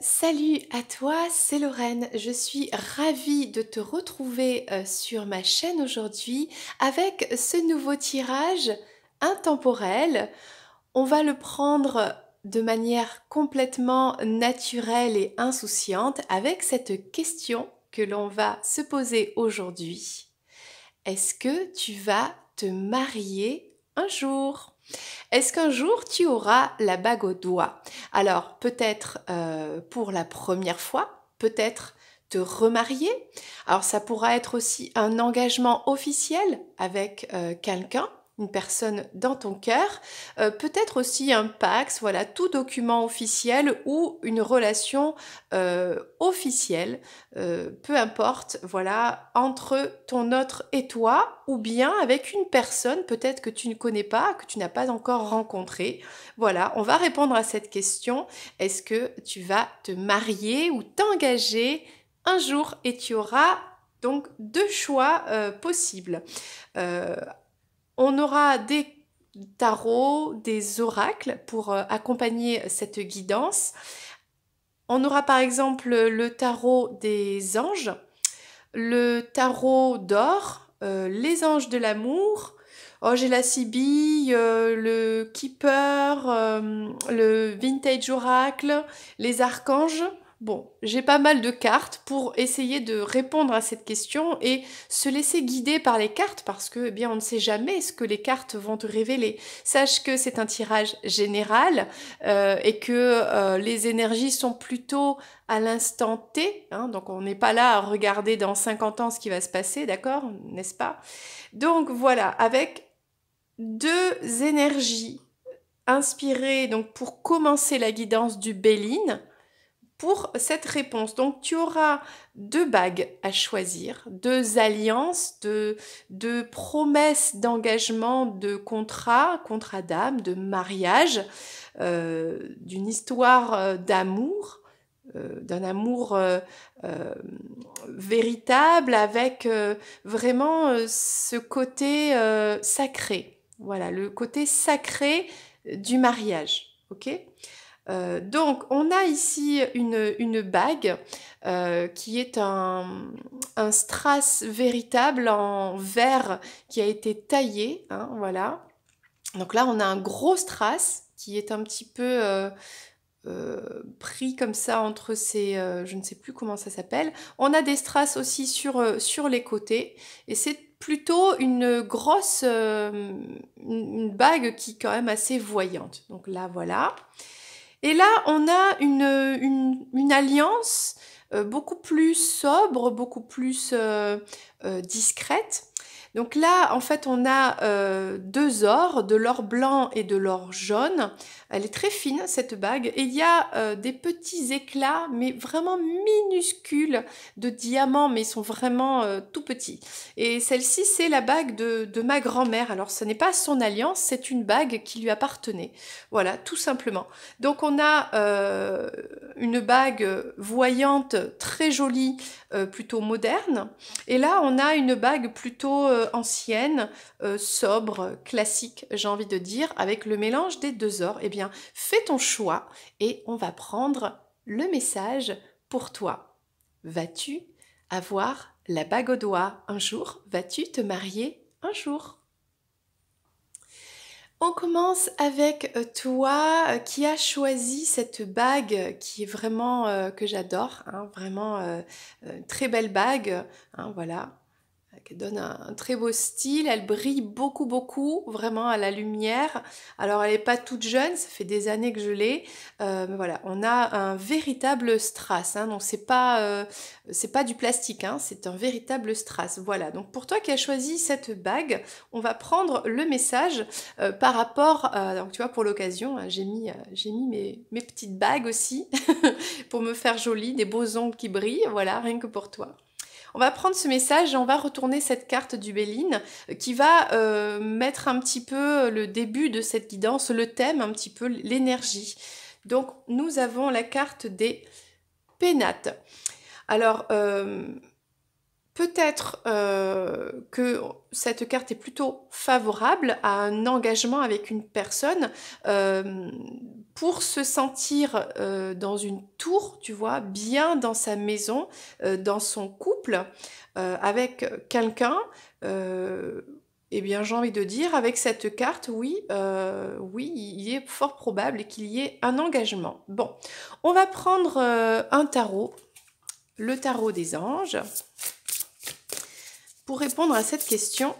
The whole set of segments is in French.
Salut à toi, c'est Lorraine. Je suis ravie de te retrouver euh, sur ma chaîne aujourd'hui avec ce nouveau tirage intemporel. On va le prendre de manière complètement naturelle et insouciante avec cette question que l'on va se poser aujourd'hui. Est-ce que tu vas te marier un jour est-ce qu'un jour tu auras la bague au doigt Alors peut-être euh, pour la première fois, peut-être te remarier. Alors ça pourra être aussi un engagement officiel avec euh, quelqu'un une personne dans ton cœur, euh, peut-être aussi un pax, voilà, tout document officiel ou une relation euh, officielle, euh, peu importe, voilà, entre ton autre et toi, ou bien avec une personne peut-être que tu ne connais pas, que tu n'as pas encore rencontré, Voilà, on va répondre à cette question. Est-ce que tu vas te marier ou t'engager un jour et tu auras donc deux choix possibles on aura des tarots, des oracles pour euh, accompagner cette guidance. On aura par exemple le tarot des anges, le tarot d'or, euh, les anges de l'amour, oh j'ai la Sibylle, euh, le Keeper, le Vintage Oracle, les archanges, Bon, j'ai pas mal de cartes pour essayer de répondre à cette question et se laisser guider par les cartes parce que eh bien on ne sait jamais ce que les cartes vont te révéler. Sache que c'est un tirage général euh, et que euh, les énergies sont plutôt à l'instant T, hein, donc on n'est pas là à regarder dans 50 ans ce qui va se passer, d'accord, n'est-ce pas Donc voilà, avec deux énergies inspirées donc pour commencer la guidance du Béline pour cette réponse. Donc tu auras deux bagues à choisir, deux alliances, deux, promesses d'engagement, de contrat, contrat d'âme, de mariage, euh, d'une histoire euh, d'amour. Euh, d'un amour véritable avec vraiment ce côté sacré. Voilà, le côté sacré du mariage. OK euh, donc, on a ici une, bague euh, qui est un, un, strass véritable en verre qui a été taillé. Hein, voilà. Donc là, on a un gros strass qui est un petit peu euh, pris comme ça entre ces... je ne sais plus comment ça s'appelle. On a des strass aussi sur, sur les côtés. Et c'est plutôt une grosse... une bague qui est quand même assez voyante. Donc là, voilà. Et là, on a une, alliance euh, beaucoup plus sobre, beaucoup plus euh, euh, discrète, donc là, en fait, on a euh, deux ors, de l'or blanc et de l'or jaune. Elle est très fine, cette bague, et il y a euh, des petits éclats, mais vraiment minuscules, de diamants, mais ils sont vraiment euh, tout petits. Et celle-ci, c'est la bague de ma grand-mère. Alors, ce n'est pas son alliance, c'est une bague qui lui appartenait. Voilà, tout simplement. Donc, on a une bague voyante, très jolie, euh, plutôt moderne. Et là, on a une bague plutôt euh, ancienne, euh, sobre, classique, j'ai envie de dire, avec le mélange des deux ors. Eh bien, fais ton choix et on va prendre le message pour toi. Vas-tu avoir la bague au doigt un jour Vas-tu te marier un jour on commence avec euh, toi euh, qui as choisi cette bague qui est vraiment euh, que j'adore, hein, vraiment très belle bague, hein, voilà. Elle donne un, très beau style. Elle brille beaucoup, beaucoup, vraiment à la lumière. Alors, elle n'est pas toute jeune, ça fait des années que je l'ai. Euh, mais voilà, on a un véritable strass. Hein. donc, c'est pas, euh, c'est pas du plastique, hein. c'est un véritable strass. Voilà, donc pour toi qui as choisi cette bague, on va prendre le message euh, par rapport... donc, tu vois, pour l'occasion, hein, j'ai mis, mis mes, mes petites bagues aussi pour me faire jolie, des beaux ongles qui brillent. Voilà, rien que pour toi. On va prendre ce message et on va retourner cette carte du Béline euh, qui va euh, mettre un petit peu le début de cette guidance, le thème, un petit peu l'énergie. Donc nous avons la carte des pénates. Alors, euh, Peut-être euh, que cette carte est plutôt favorable à un engagement avec une personne euh, pour se sentir euh, dans une tour, tu vois, bien dans sa maison, dans son couple, avec quelqu'un. eh bien, j'ai envie de dire, avec cette carte, oui, oui, il est fort probable qu'il y ait un engagement. Bon, on va prendre un tarot, le tarot des anges pour répondre à cette question,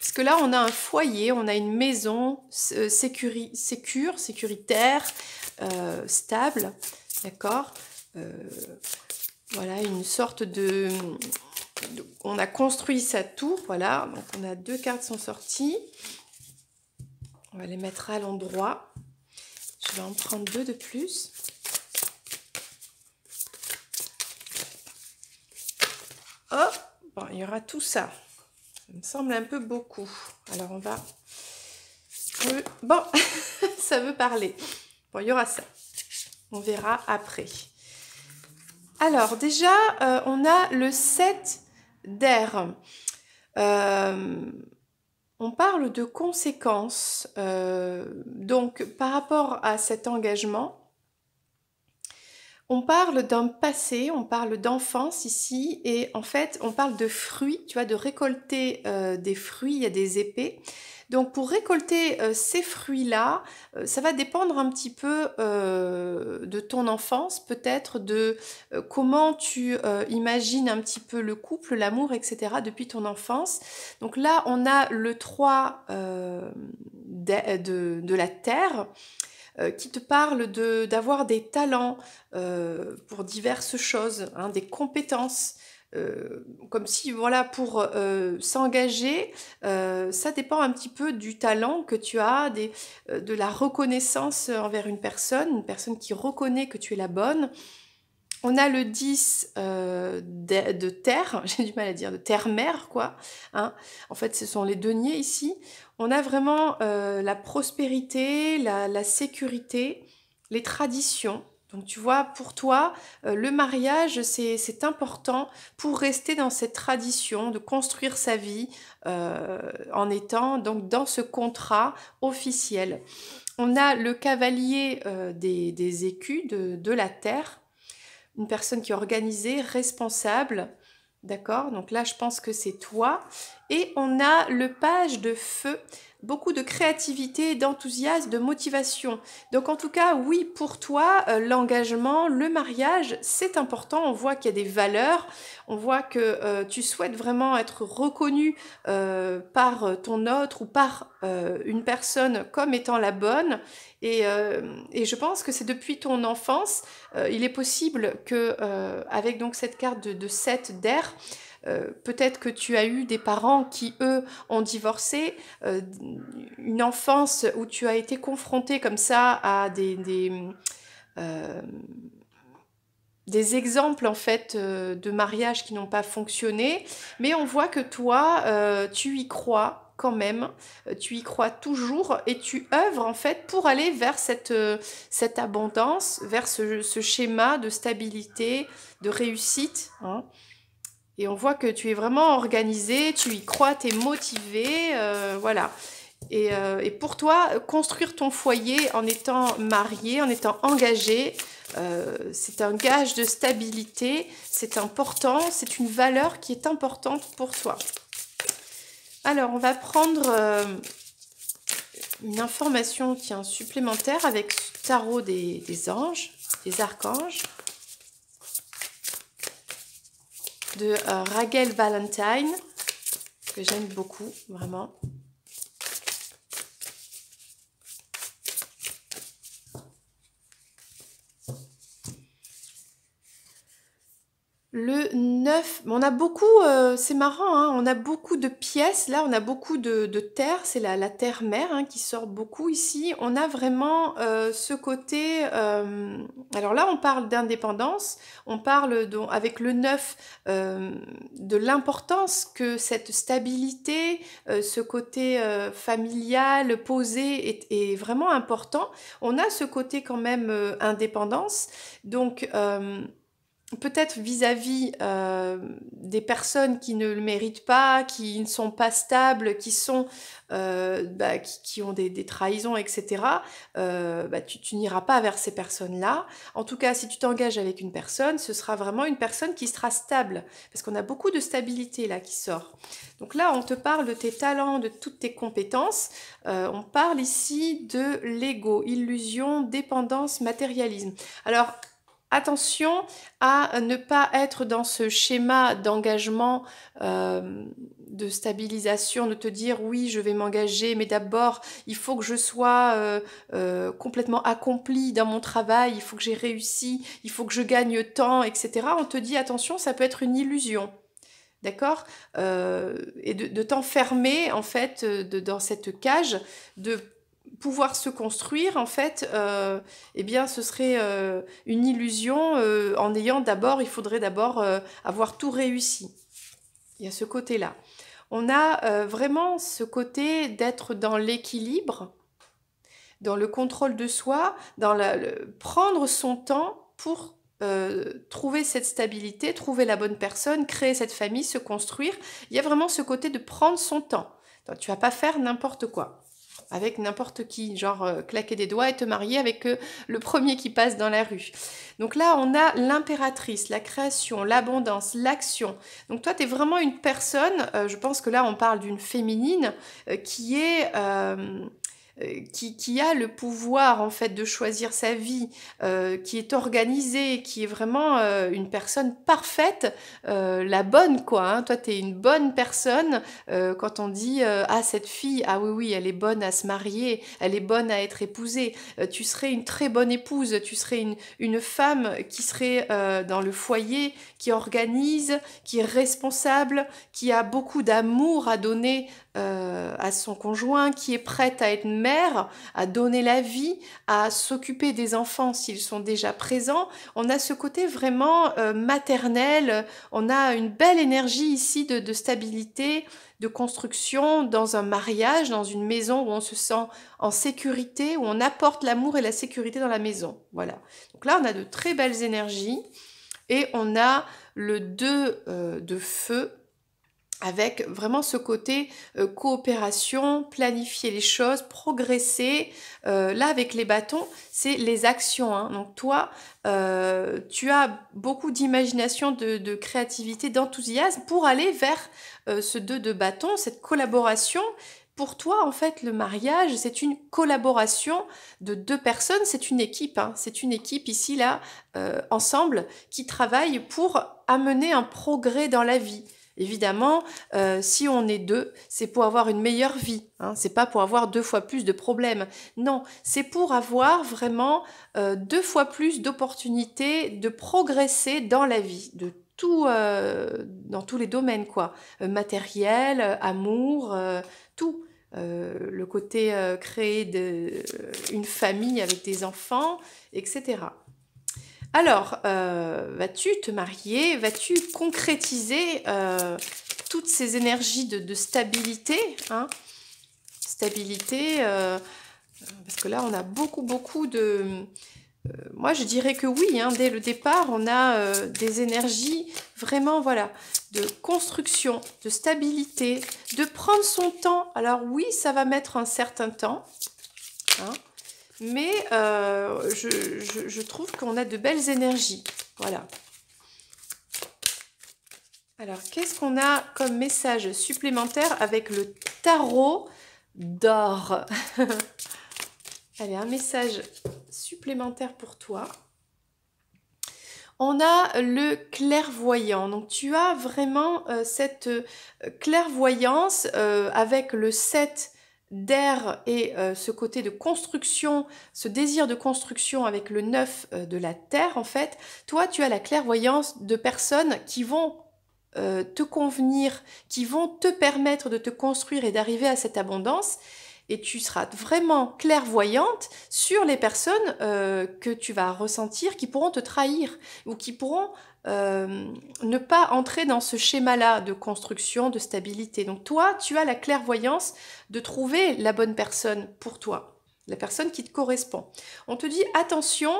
parce que là, on a un foyer, on a une maison euh, sécuri sécure, sécuritaire, euh, stable, d'accord euh, Voilà, une sorte de... On a construit sa tour, voilà. Donc, on a deux cartes sont sorties. On va les mettre à l'endroit. Je vais en prendre deux de plus. Hop Bon, il y aura tout ça. Ça me semble un peu beaucoup. Alors, on va... Bon, ça veut parler. Bon, il y aura ça. On verra après. Alors, déjà, euh, on a le 7 d'air. Euh, on parle de conséquences. Euh, donc, par rapport à cet engagement, on parle d'un passé, on parle d'enfance ici, et en fait, on parle de fruits, tu vois, de récolter euh, des fruits, il y a des épées. Donc pour récolter euh, ces fruits-là, euh, ça va dépendre un petit peu de ton enfance, peut-être de comment tu imagines un petit peu le couple, l'amour, etc. depuis ton enfance. Donc là, on a le 3 de, la terre. Euh, qui te parle de, d'avoir des talents euh, pour diverses choses, hein, des compétences. Euh, comme si, voilà, pour s'engager, ça dépend un petit peu du talent que tu as, de la reconnaissance envers une personne, une personne qui reconnaît que tu es la bonne, on a le 10 euh, de, terre, j'ai du mal à dire, de terre mère quoi. Hein. En fait, ce sont les deniers ici. On a vraiment euh, la prospérité, la, sécurité, les traditions. Donc tu vois, pour toi, euh, le mariage, c'est important pour rester dans cette tradition, de construire sa vie en étant donc dans ce contrat officiel. On a le cavalier des, écus de la terre une personne qui est organisée, responsable. D'accord Donc là, je pense que c'est toi. Et on a le page de feu beaucoup de créativité, d'enthousiasme, de motivation. Donc en tout cas, oui, pour toi, euh, l'engagement, le mariage, c'est important. On voit qu'il y a des valeurs, on voit que euh, tu souhaites vraiment être reconnu euh, par ton autre ou par une personne comme étant la bonne. Et, je pense que c'est depuis ton enfance, il est possible que avec donc cette carte de 7 d'air, euh, peut-être que tu as eu des parents qui, eux, ont divorcé, euh, une enfance où tu as été confronté comme ça à des, euh, exemples, en fait, de mariages qui n'ont pas fonctionné. Mais on voit que toi, tu y crois, quand même, tu y crois toujours et tu œuvres en fait pour aller vers cette, abondance, vers ce, schéma de stabilité, de réussite. Hein. Et on voit que tu es vraiment organisé, tu y crois, tu es motivé, euh, voilà. Euh, et, pour toi, construire ton foyer en étant marié, en étant engagé, euh, c'est un gage de stabilité, c'est important, c'est une valeur qui est importante pour toi. Alors, on va prendre une information qui est supplémentaire avec ce tarot des anges, des archanges. de euh, Raguel Valentine, que j'aime beaucoup, vraiment. le 9. On a beaucoup, euh, c'est marrant, hein, on a beaucoup de pièces. Là, on a beaucoup de, terre. C'est la, la terre-mère hein, qui sort beaucoup ici. On a vraiment euh, ce côté... Euh, alors là, on parle d'indépendance. On parle donc avec le 9 de l'importance que cette stabilité, ce côté familial, posé est, est, vraiment important. On a ce côté quand même indépendance. Donc peut-être vis-à-vis euh, des personnes qui ne le méritent pas, qui ne sont pas stables, qui sont euh, bah, qui, ont des, trahisons, etc. Euh, bah, tu, tu n'iras pas vers ces personnes-là. En tout cas, si tu t'engages avec une personne, ce sera vraiment une personne qui sera stable, parce qu'on a beaucoup de stabilité là qui sort. Donc là, on te parle de tes talents, de toutes tes compétences. on parle ici de l'ego, illusion, dépendance, matérialisme. Alors attention à ne pas être dans ce schéma d'engagement, euh, de stabilisation, de te dire oui, je vais m'engager, mais d'abord, il faut que je sois euh, euh, complètement accompli dans mon travail, il faut que j'ai réussi, il faut que je gagne temps etc. On te dit attention, ça peut être une illusion. D'accord Et de, t'enfermer, en fait, dans cette cage, de pouvoir se construire, en fait, euh, eh bien, ce serait euh, une illusion euh, en ayant d'abord, il faudrait d'abord avoir tout réussi. Il y a ce côté-là. On a vraiment ce côté d'être dans l'équilibre, dans le contrôle de soi, dans le, prendre son temps pour trouver cette stabilité, trouver la bonne personne, créer cette famille, se construire. Il y a vraiment ce côté de prendre son temps. Tu tu vas pas faire n'importe quoi avec n'importe qui, genre euh, claquer des doigts et te marier avec euh, le premier qui passe dans la rue. Donc là, on a l'impératrice, la création, l'abondance, l'action. Donc toi, tu es vraiment une personne, euh, je pense que là, on parle d'une féminine qui est euh, qui, a le pouvoir en fait de choisir sa vie, euh, qui est organisée, qui est vraiment euh, une personne parfaite, la bonne quoi. Hein. Toi, tu es une bonne personne quand on dit ah cette fille, ah oui oui, elle est bonne à se marier, elle est bonne à être épousée. tu serais une très bonne épouse, tu serais une, une femme qui serait dans le foyer, qui organise, qui est responsable, qui a beaucoup d'amour à donner à son conjoint, qui est prête à être mère à donner la vie, à s'occuper des enfants s'ils sont déjà présents. On a ce côté vraiment euh, maternel, on a une belle énergie ici de, stabilité, de construction, dans un mariage, dans une maison où on se sent en sécurité, où on apporte l'amour et la sécurité dans la maison. Voilà. Donc là, on a de très belles énergies et on a le 2 euh, de feu avec vraiment ce côté euh, coopération, planifier les choses, progresser. Euh, là, avec les bâtons, c'est les actions. Hein. Donc toi, euh, tu as beaucoup d'imagination, de, créativité, d'enthousiasme pour aller vers ce deux de bâton, cette collaboration. Pour toi, en fait, le mariage, c'est une collaboration de deux personnes, c'est une équipe. Hein. C'est une équipe ici, là, ensemble, qui travaille pour amener un progrès dans la vie Évidemment, euh, si on est deux, c'est pour avoir une meilleure vie. Hein. c'est pas pour avoir deux fois plus de problèmes. Non, c'est pour avoir vraiment euh, deux fois plus d'opportunités de progresser dans la vie, de tout, euh, dans tous les domaines quoi, matériel, amour, tout. le côté créer de, une famille avec des enfants, etc. Alors, euh, vas-tu te marier Vas-tu concrétiser euh, toutes ces énergies de, stabilité hein? Stabilité, euh, parce que là, on a beaucoup, beaucoup de... moi, je dirais que oui, hein, dès le départ, on a des énergies vraiment, voilà, de construction, de stabilité, de prendre son temps. Alors oui, ça va mettre un certain temps. Hein mais euh, je, trouve qu'on a de belles énergies. Voilà. Alors, qu'est-ce qu'on a comme message supplémentaire avec le tarot d'or Allez, un message supplémentaire pour toi. On a le clairvoyant. Donc tu as vraiment euh, cette euh, clairvoyance avec le 7 d'air et euh, ce côté de construction, ce désir de construction avec le neuf euh, de la terre, en fait, toi, tu as la clairvoyance de personnes qui vont euh, te convenir, qui vont te permettre de te construire et d'arriver à cette abondance, et tu seras vraiment clairvoyante sur les personnes euh, que tu vas ressentir qui pourront te trahir ou qui pourront euh, ne pas entrer dans ce schéma-là de construction, de stabilité. Donc toi, tu as la clairvoyance de trouver la bonne personne pour toi, la personne qui te correspond. On te dit attention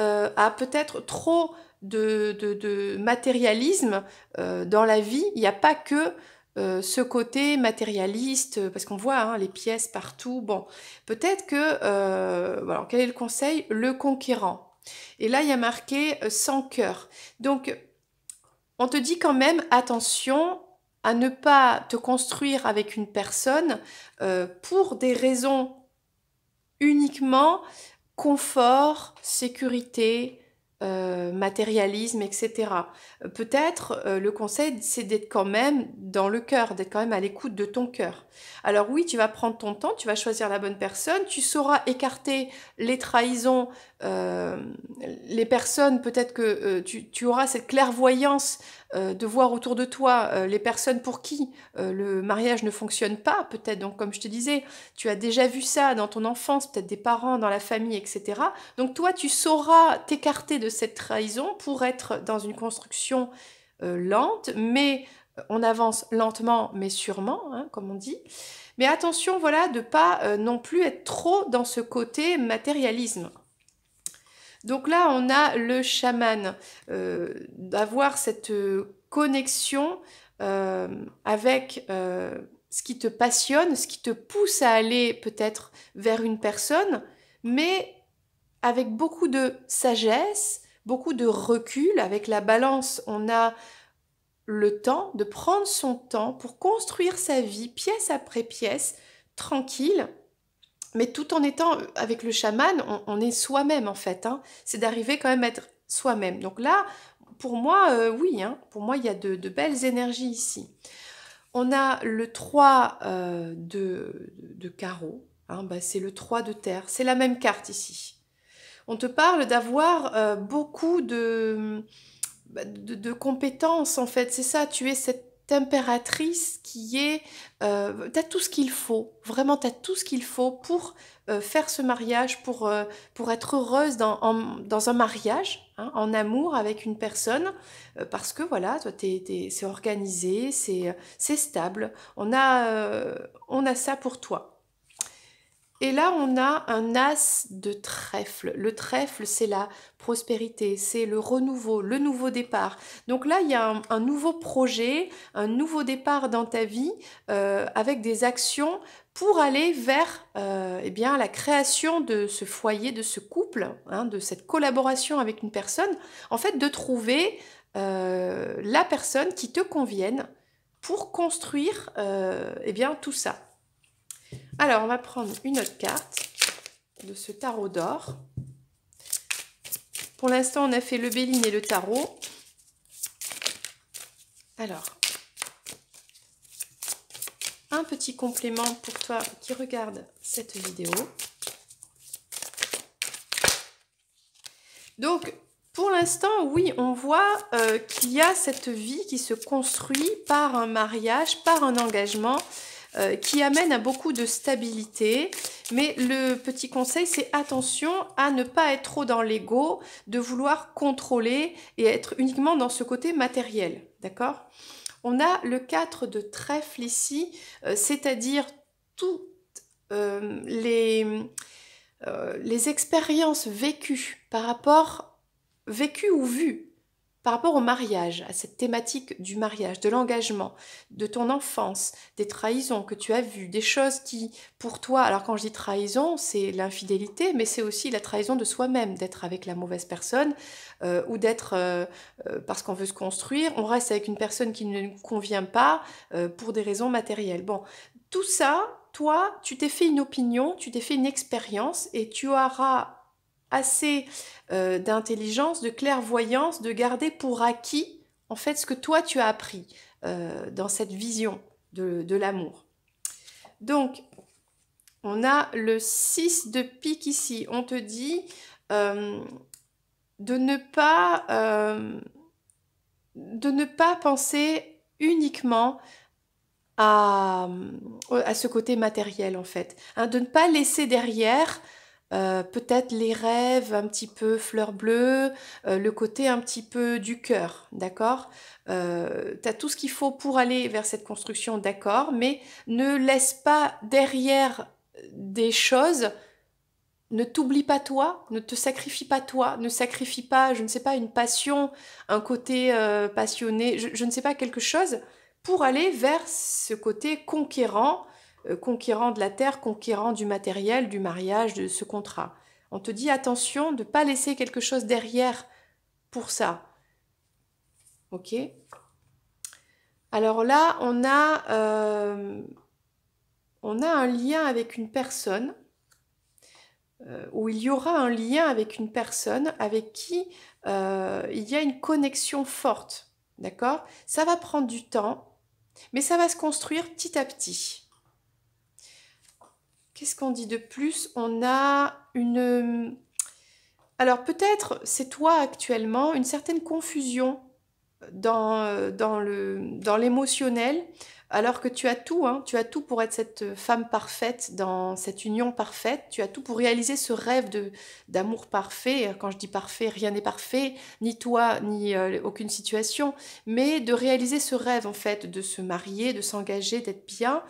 euh, à peut-être trop de matérialisme dans la vie. Il n'y a pas que euh, ce côté matérialiste, euh, parce qu'on voit hein, les pièces partout. Bon, peut-être que, euh, voilà quel est le conseil Le conquérant. Et là, il y a marqué sans cœur. Donc, on te dit quand même attention à ne pas te construire avec une personne pour des raisons uniquement confort, sécurité, euh, matérialisme, etc. Euh, peut-être euh, le conseil, c'est d'être quand même dans le cœur, d'être quand même à l'écoute de ton cœur. Alors oui, tu vas prendre ton temps, tu vas choisir la bonne personne, tu sauras écarter les trahisons euh, les personnes, peut-être que euh, tu, auras cette clairvoyance euh, de voir autour de toi les personnes pour qui le mariage ne fonctionne pas, peut-être, donc comme je te disais, tu as déjà vu ça dans ton enfance, peut-être des parents, dans la famille, etc. Donc toi, tu sauras t'écarter de cette trahison pour être dans une construction lente, mais on avance lentement mais sûrement, hein, comme on dit. Mais attention, voilà, de pas non plus être trop dans ce côté matérialisme. Donc là, on a le chaman, euh, d'avoir cette euh, connexion euh, avec ce qui te passionne, ce qui te pousse à aller peut-être vers une personne, mais avec beaucoup de sagesse, beaucoup de recul. Avec la balance, on a le temps de prendre son temps pour construire sa vie pièce après pièce, tranquille, mais tout en étant euh, avec le chaman, on, est soi-même en fait. Hein. C'est d'arriver quand même à être soi-même. Donc là, pour moi, euh, oui, hein. pour moi, il y a de, belles énergies ici. On a le 3 euh, de, carreau, hein. bah, c'est le 3 de terre, c'est la même carte ici. On te parle d'avoir beaucoup de, bah, de, de, compétences en fait, c'est ça, tu es cette impératrice qui est... Euh, t'as tout ce qu'il faut, vraiment t'as tout ce qu'il faut pour euh, faire ce mariage, pour, euh, pour être heureuse dans, dans un mariage, hein, en amour avec une personne, euh, parce que voilà, toi c'est organisé, c'est stable, on a, on a ça pour toi. Et là, on a un as de trèfle. Le trèfle, c'est la prospérité, c'est le renouveau, le nouveau départ. Donc là, il y a un, nouveau projet, un nouveau départ dans ta vie euh, avec des actions pour aller vers euh, eh bien, la création de ce foyer, de ce couple, hein, de cette collaboration avec une personne. En fait, de trouver euh, la personne qui te convienne pour construire eh bien, tout ça. Alors, on va prendre une autre carte de ce tarot d'or. Pour l'instant, on a fait le béline et le tarot. Alors, un petit complément pour toi qui regarde cette vidéo. Donc, pour l'instant, oui, on voit euh, qu'il y a cette vie qui se construit par un mariage, par un engagement, euh, qui amène à beaucoup de stabilité. Mais le petit conseil, c'est attention à ne pas être trop dans l'ego, de vouloir contrôler et être uniquement dans ce côté matériel. D'accord On a le 4 de trèfle ici, euh, c'est-à-dire toutes euh, les, les expériences vécues par rapport vécues ou vues par rapport au mariage, à cette thématique du mariage, de l'engagement, de ton enfance, des trahisons que tu as vues, des choses qui, pour toi, alors quand je dis trahison, c'est l'infidélité, mais c'est aussi la trahison de soi-même, d'être avec la mauvaise personne euh, ou d'être, euh, euh, parce qu'on veut se construire, on reste avec une personne qui ne nous convient pas pour des raisons matérielles. Bon, tout ça, toi, tu t'es fait une opinion, tu t'es fait une expérience et tu auras assez euh, d'intelligence, de clairvoyance, de garder pour acquis en fait ce que toi tu as appris euh, dans cette vision de, l'amour. Donc, on a le 6 de pique ici. On te dit euh, de, ne pas, de ne pas penser uniquement à, à, ce côté matériel en fait. Hein, de ne pas laisser derrière euh, peut-être les rêves un petit peu fleur bleue, euh, le côté un petit peu du cœur, d'accord euh, T'as Tu as tout ce qu'il faut pour aller vers cette construction, d'accord, mais ne laisse pas derrière des choses, ne t'oublie pas toi, ne te sacrifie pas toi, ne sacrifie pas, je ne sais pas, une passion, un côté passionné, je, ne sais pas, quelque chose, pour aller vers ce côté conquérant, euh, conquérant de la terre, conquérant du matériel, du mariage, de ce contrat. On te dit attention de ne pas laisser quelque chose derrière pour ça. Ok Alors là, on a, euh, un lien avec une personne, euh, ou il y aura un lien avec une personne avec qui il y a une connexion forte. D'accord Ça va prendre du temps, mais ça va se construire petit à petit. Qu'est-ce qu'on dit de plus On a une... Euh, alors peut-être c'est toi actuellement une certaine confusion dans, euh, dans, le, dans l'émotionnel, alors que tu as tout, hein, tu as tout pour être cette femme parfaite, dans cette union parfaite, tu as tout pour réaliser ce rêve d'amour parfait. Quand je dis parfait, rien n'est parfait, ni toi, ni euh, aucune situation, mais de réaliser ce rêve en fait, de se marier, de s'engager, d'être bien.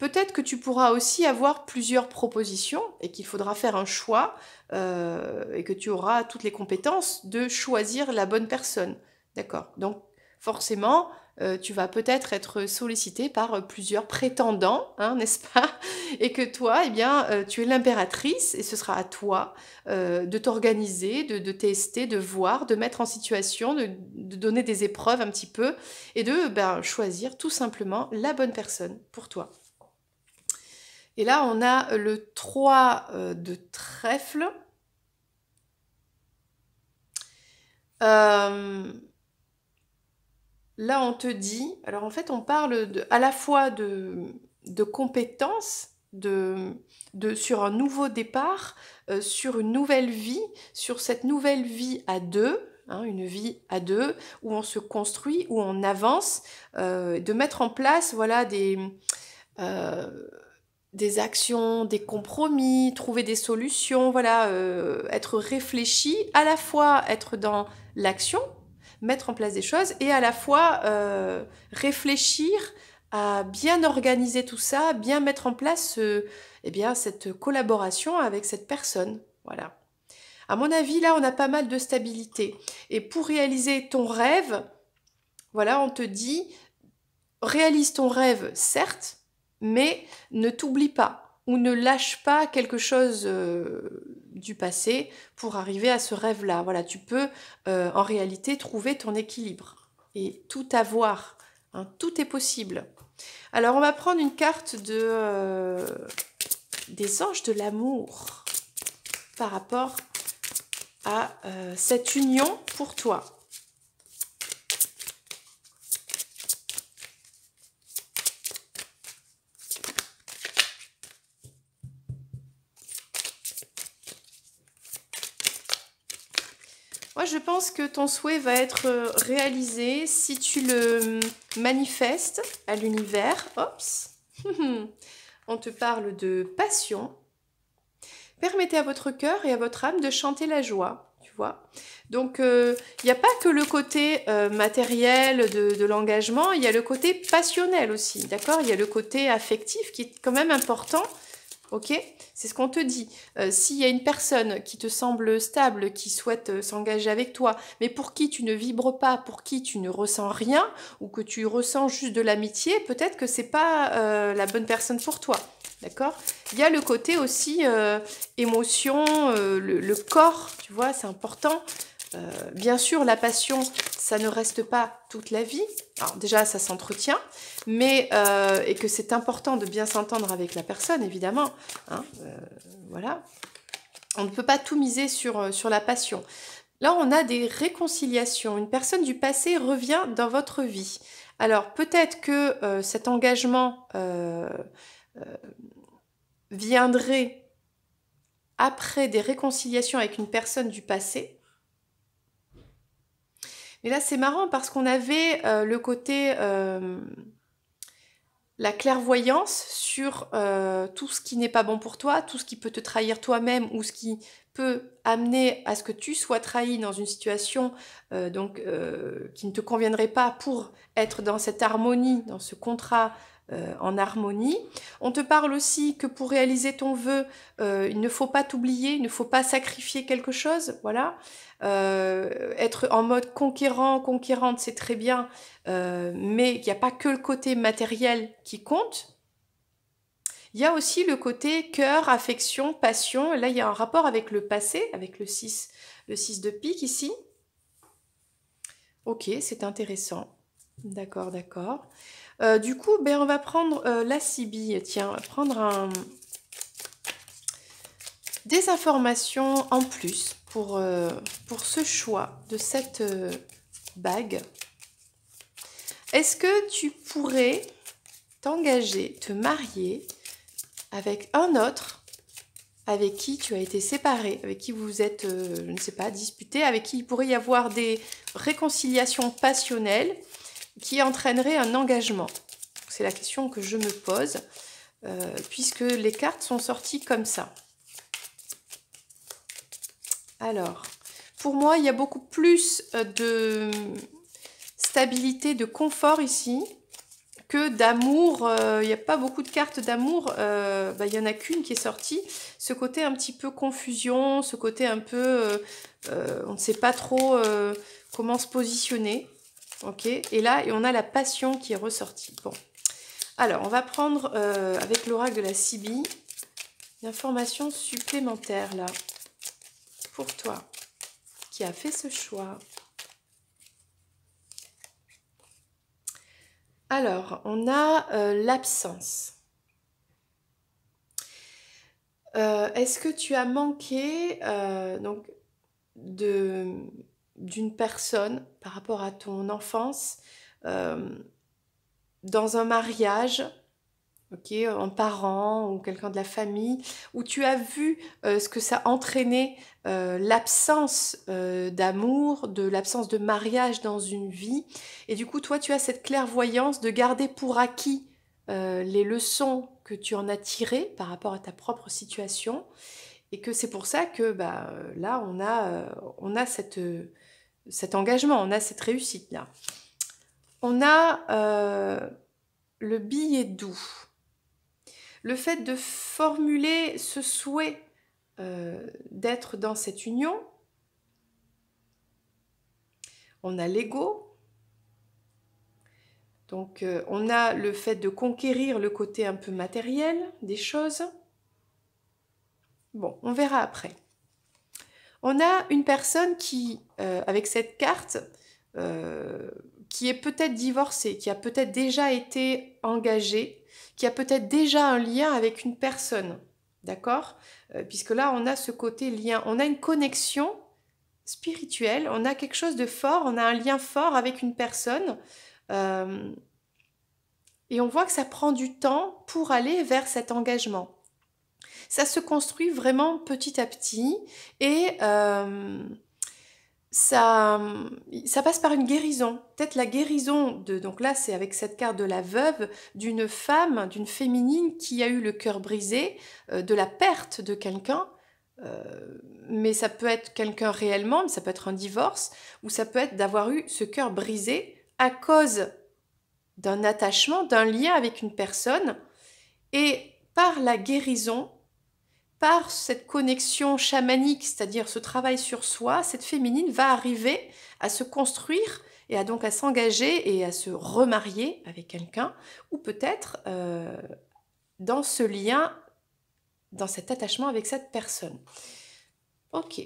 Peut-être que tu pourras aussi avoir plusieurs propositions et qu'il faudra faire un choix euh, et que tu auras toutes les compétences de choisir la bonne personne. D'accord Donc forcément, euh, tu vas peut-être être sollicité par plusieurs prétendants, hein, n'est-ce pas Et que toi, eh bien, euh, tu es l'impératrice et ce sera à toi de t'organiser, de, tester, de voir, de mettre en situation, de, donner des épreuves un petit peu et de ben, choisir tout simplement la bonne personne pour toi. Et là, on a euh, le 3 euh, de trèfle. Euh, là, on te dit, alors en fait, on parle de, à la fois de, compétences, de, sur un nouveau départ, sur une nouvelle vie, sur cette nouvelle vie à deux, hein, une vie à deux, où on se construit, où on avance, de mettre en place, voilà, des des actions, des compromis, trouver des solutions, voilà, euh, être réfléchi, à la fois être dans l'action, mettre en place des choses, et à la fois euh, réfléchir à bien organiser tout ça, bien mettre en place euh, eh bien, cette collaboration avec cette personne. Voilà. À mon avis, là, on a pas mal de stabilité. Et pour réaliser ton rêve, voilà, on te dit, réalise ton rêve, certes, mais ne t'oublie pas ou ne lâche pas quelque chose euh, du passé pour arriver à ce rêve-là. Voilà, tu peux euh, en réalité trouver ton équilibre et tout avoir. Hein, tout est possible. Alors on va prendre une carte de euh, des anges de l'amour par rapport à cette union pour toi. Moi, je pense que ton souhait va être euh, réalisé si tu le manifestes à l'univers. On te parle de passion. Permettez à votre cœur et à votre âme de chanter la joie, tu vois. Donc, euh, il n'y a pas que le côté euh, matériel de, de l'engagement, il y a le côté passionnel aussi, d'accord Il y a le côté affectif qui est quand même important Ok C'est ce qu'on te dit. Euh, s'il y a une personne qui te semble stable, qui souhaite euh, s'engager avec toi, mais pour qui tu ne vibres pas, pour qui tu ne ressens rien, ou que tu ressens juste de l'amitié, peut-être que ce n'est pas euh, la bonne personne pour toi. D'accord Il y a le côté aussi émotion, le, le, corps, tu vois, c'est important. Euh, bien sûr, la passion, ça ne reste pas toute la vie. déjà, ça s'entretient, mais euh, et que c'est important de bien s'entendre avec la personne, évidemment. Hein, euh, voilà. On ne peut pas tout miser sur, sur la passion. Là, on a des réconciliations. Une personne du passé revient dans votre vie. Alors peut-être que cet engagement viendrait après des réconciliations avec une personne du passé, et là, c'est marrant parce qu'on avait euh, le côté euh, la clairvoyance sur euh, tout ce qui n'est pas bon pour toi, tout ce qui peut te trahir toi-même ou ce qui peut amener à ce que tu sois trahi dans une situation donc qui ne te conviendrait pas pour être dans cette harmonie, dans ce contrat euh, en harmonie. On te parle aussi que pour réaliser ton vœu, euh, il ne faut pas t'oublier, il ne faut pas sacrifier quelque chose. Voilà. Euh, être en mode conquérant, conquérante, c'est très bien, mais il n'y a pas que le côté matériel qui compte. Il y a aussi le côté cœur, affection, passion. Là, il y a un rapport avec le passé, avec le 6, le 6 de pique ici. Ok, c'est intéressant. D'accord, d'accord. Euh, du coup, ben, on va prendre euh, la Sibille. Tiens, prendre des informations en plus pour, euh, pour ce choix de cette bague. Est-ce que tu pourrais t'engager, te marier avec un autre avec qui tu as été séparé, avec qui vous êtes, je ne sais pas, disputé, avec qui il pourrait y avoir des réconciliations passionnelles qui entraînerait un engagement C'est la question que je me pose, euh, puisque les cartes sont sorties comme ça. Alors, pour moi, il y a beaucoup plus euh, de stabilité, de confort ici, que d'amour. Euh, il n'y a pas beaucoup de cartes d'amour. Bah, il n'y en a qu'une qui est sortie. Ce côté un petit peu confusion, ce côté un peu... on ne sait pas trop comment se positionner. Ok, et là, on a la passion qui est ressortie. Bon, alors on va prendre euh, avec l'oracle de la Sibylle l'information supplémentaire là pour toi qui a fait ce choix. Alors, on a euh, l'absence. Euh, est-ce que tu as manqué donc de d'une personne par rapport à ton enfance euh, dans un mariage, ok, un parent ou quelqu'un de la famille, où tu as vu euh, ce que ça entraînait euh, l'absence d'amour, de l'absence de mariage dans une vie, et du coup toi tu as cette clairvoyance de garder pour acquis les leçons que tu en as tirées par rapport à ta propre situation et que c'est pour ça que bah, là on a, on a cette, cet engagement, on a cette réussite-là. On a euh, le billet doux. Le fait de formuler ce souhait euh, d'être dans cette union, on a l'ego. Donc euh, on a le fait de conquérir le côté un peu matériel des choses. Bon, on verra après. On a une personne qui, euh, avec cette carte, euh, qui est peut-être divorcée, qui a peut-être déjà été engagée, qui a peut-être déjà un lien avec une personne. D'accord euh, Puisque là, on a ce côté lien. On a une connexion spirituelle, on a quelque chose de fort, on a un lien fort avec une personne. et on voit que ça prend du temps pour aller vers cet engagement ça se construit vraiment petit à petit et euh, ça, ça passe par une guérison. Peut-être la guérison de, donc là c'est avec cette carte de la veuve, d'une femme, d'une féminine qui a eu le cœur brisé, euh, de la perte de quelqu'un. Euh, mais ça peut être quelqu'un réellement, mais ça peut être un divorce, ou ça peut être d'avoir eu ce cœur brisé à cause d'un attachement, d'un lien avec une personne. Et par la guérison, par cette connexion chamanique, c'est-à-dire ce travail sur soi, cette féminine va arriver à se construire et à donc à s'engager et à se remarier avec quelqu'un, ou peut-être euh, dans ce lien, dans cet attachement avec cette personne. Ok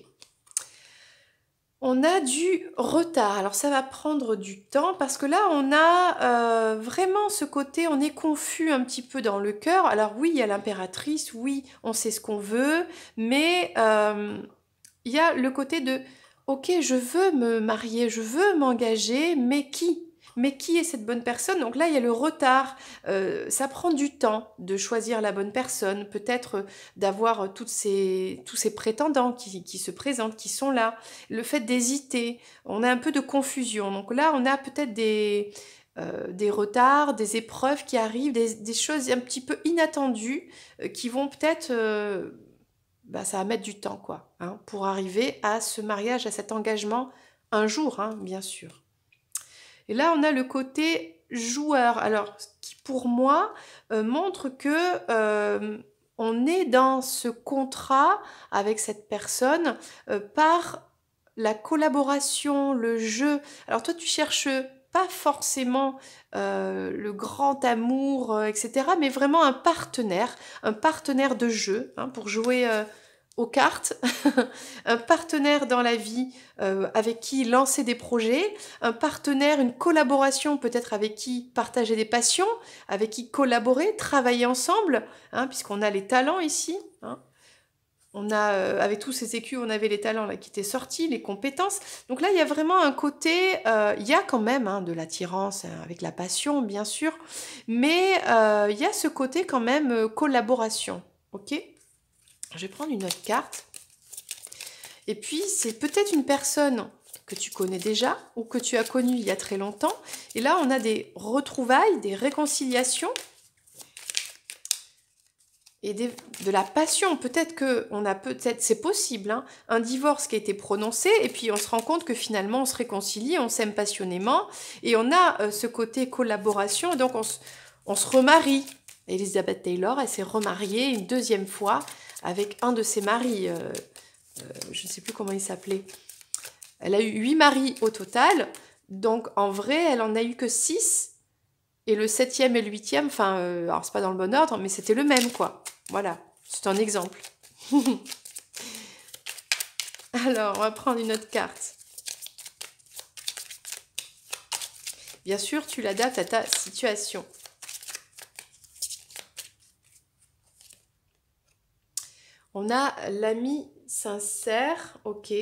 on a du retard. Alors ça va prendre du temps parce que là on a euh, vraiment ce côté, on est confus un petit peu dans le cœur. Alors oui, il y a l'impératrice, oui, on sait ce qu'on veut, mais euh, il y a le côté de ok, je veux me marier, je veux m'engager, mais qui mais qui est cette bonne personne Donc là, il y a le retard. Euh, ça prend du temps de choisir la bonne personne, peut-être euh, d'avoir euh, toutes ces, tous ces prétendants qui, se présentent, qui sont là. Le fait d'hésiter, on a un peu de confusion. Donc là, on a peut-être des, des retards, des épreuves qui arrivent, des, choses un petit peu inattendues qui vont peut-être... Bah, ça va mettre du temps, quoi, hein, pour arriver à ce mariage, à cet engagement un jour, hein, bien sûr. Et là, on a le côté joueur. Alors, qui pour moi euh, montre que euh, on est dans ce contrat avec cette personne euh, par la collaboration, le jeu. Alors toi, tu cherches pas forcément le grand amour, etc., mais vraiment un partenaire, un partenaire de jeu hein, pour jouer aux cartes, un partenaire dans la vie euh, avec qui lancer des projets, un partenaire, une collaboration peut-être avec qui partager des passions, avec qui collaborer, travailler ensemble, hein, puisqu'on a les talents ici. Hein. On a, euh, avec tous ces écus, on avait les talents là, qui étaient sortis, les compétences. Donc là, il y a vraiment un côté, euh, il y a quand même hein, de l'attirance avec la passion, bien sûr, mais il y a ce côté quand même collaboration, ok je vais prendre une autre carte. Et puis, c'est peut-être une personne que tu connais déjà ou que tu as connue il y a très longtemps. Et là, on a des retrouvailles, des réconciliations et de la passion. Peut-être que on a peut-être, c'est possible, hein, un divorce qui a été prononcé et puis on se rend compte que finalement on se réconcilie, on s'aime passionnément et on a euh, ce côté collaboration. Et donc on se remarie. Elizabeth Taylor, elle s'est remariée une deuxième fois avec un de ses maris. Euh, euh, je ne sais plus comment il s'appelait. Elle a eu huit maris au total. Donc en vrai, elle en a eu que six. Et le septième et le huitième, enfin, euh, alors c'est pas dans le bon ordre, mais c'était le même, quoi. Voilà, c'est un exemple. alors, on va prendre une autre carte. Bien sûr, tu l'adaptes à ta situation. On a l'ami sincère, ok.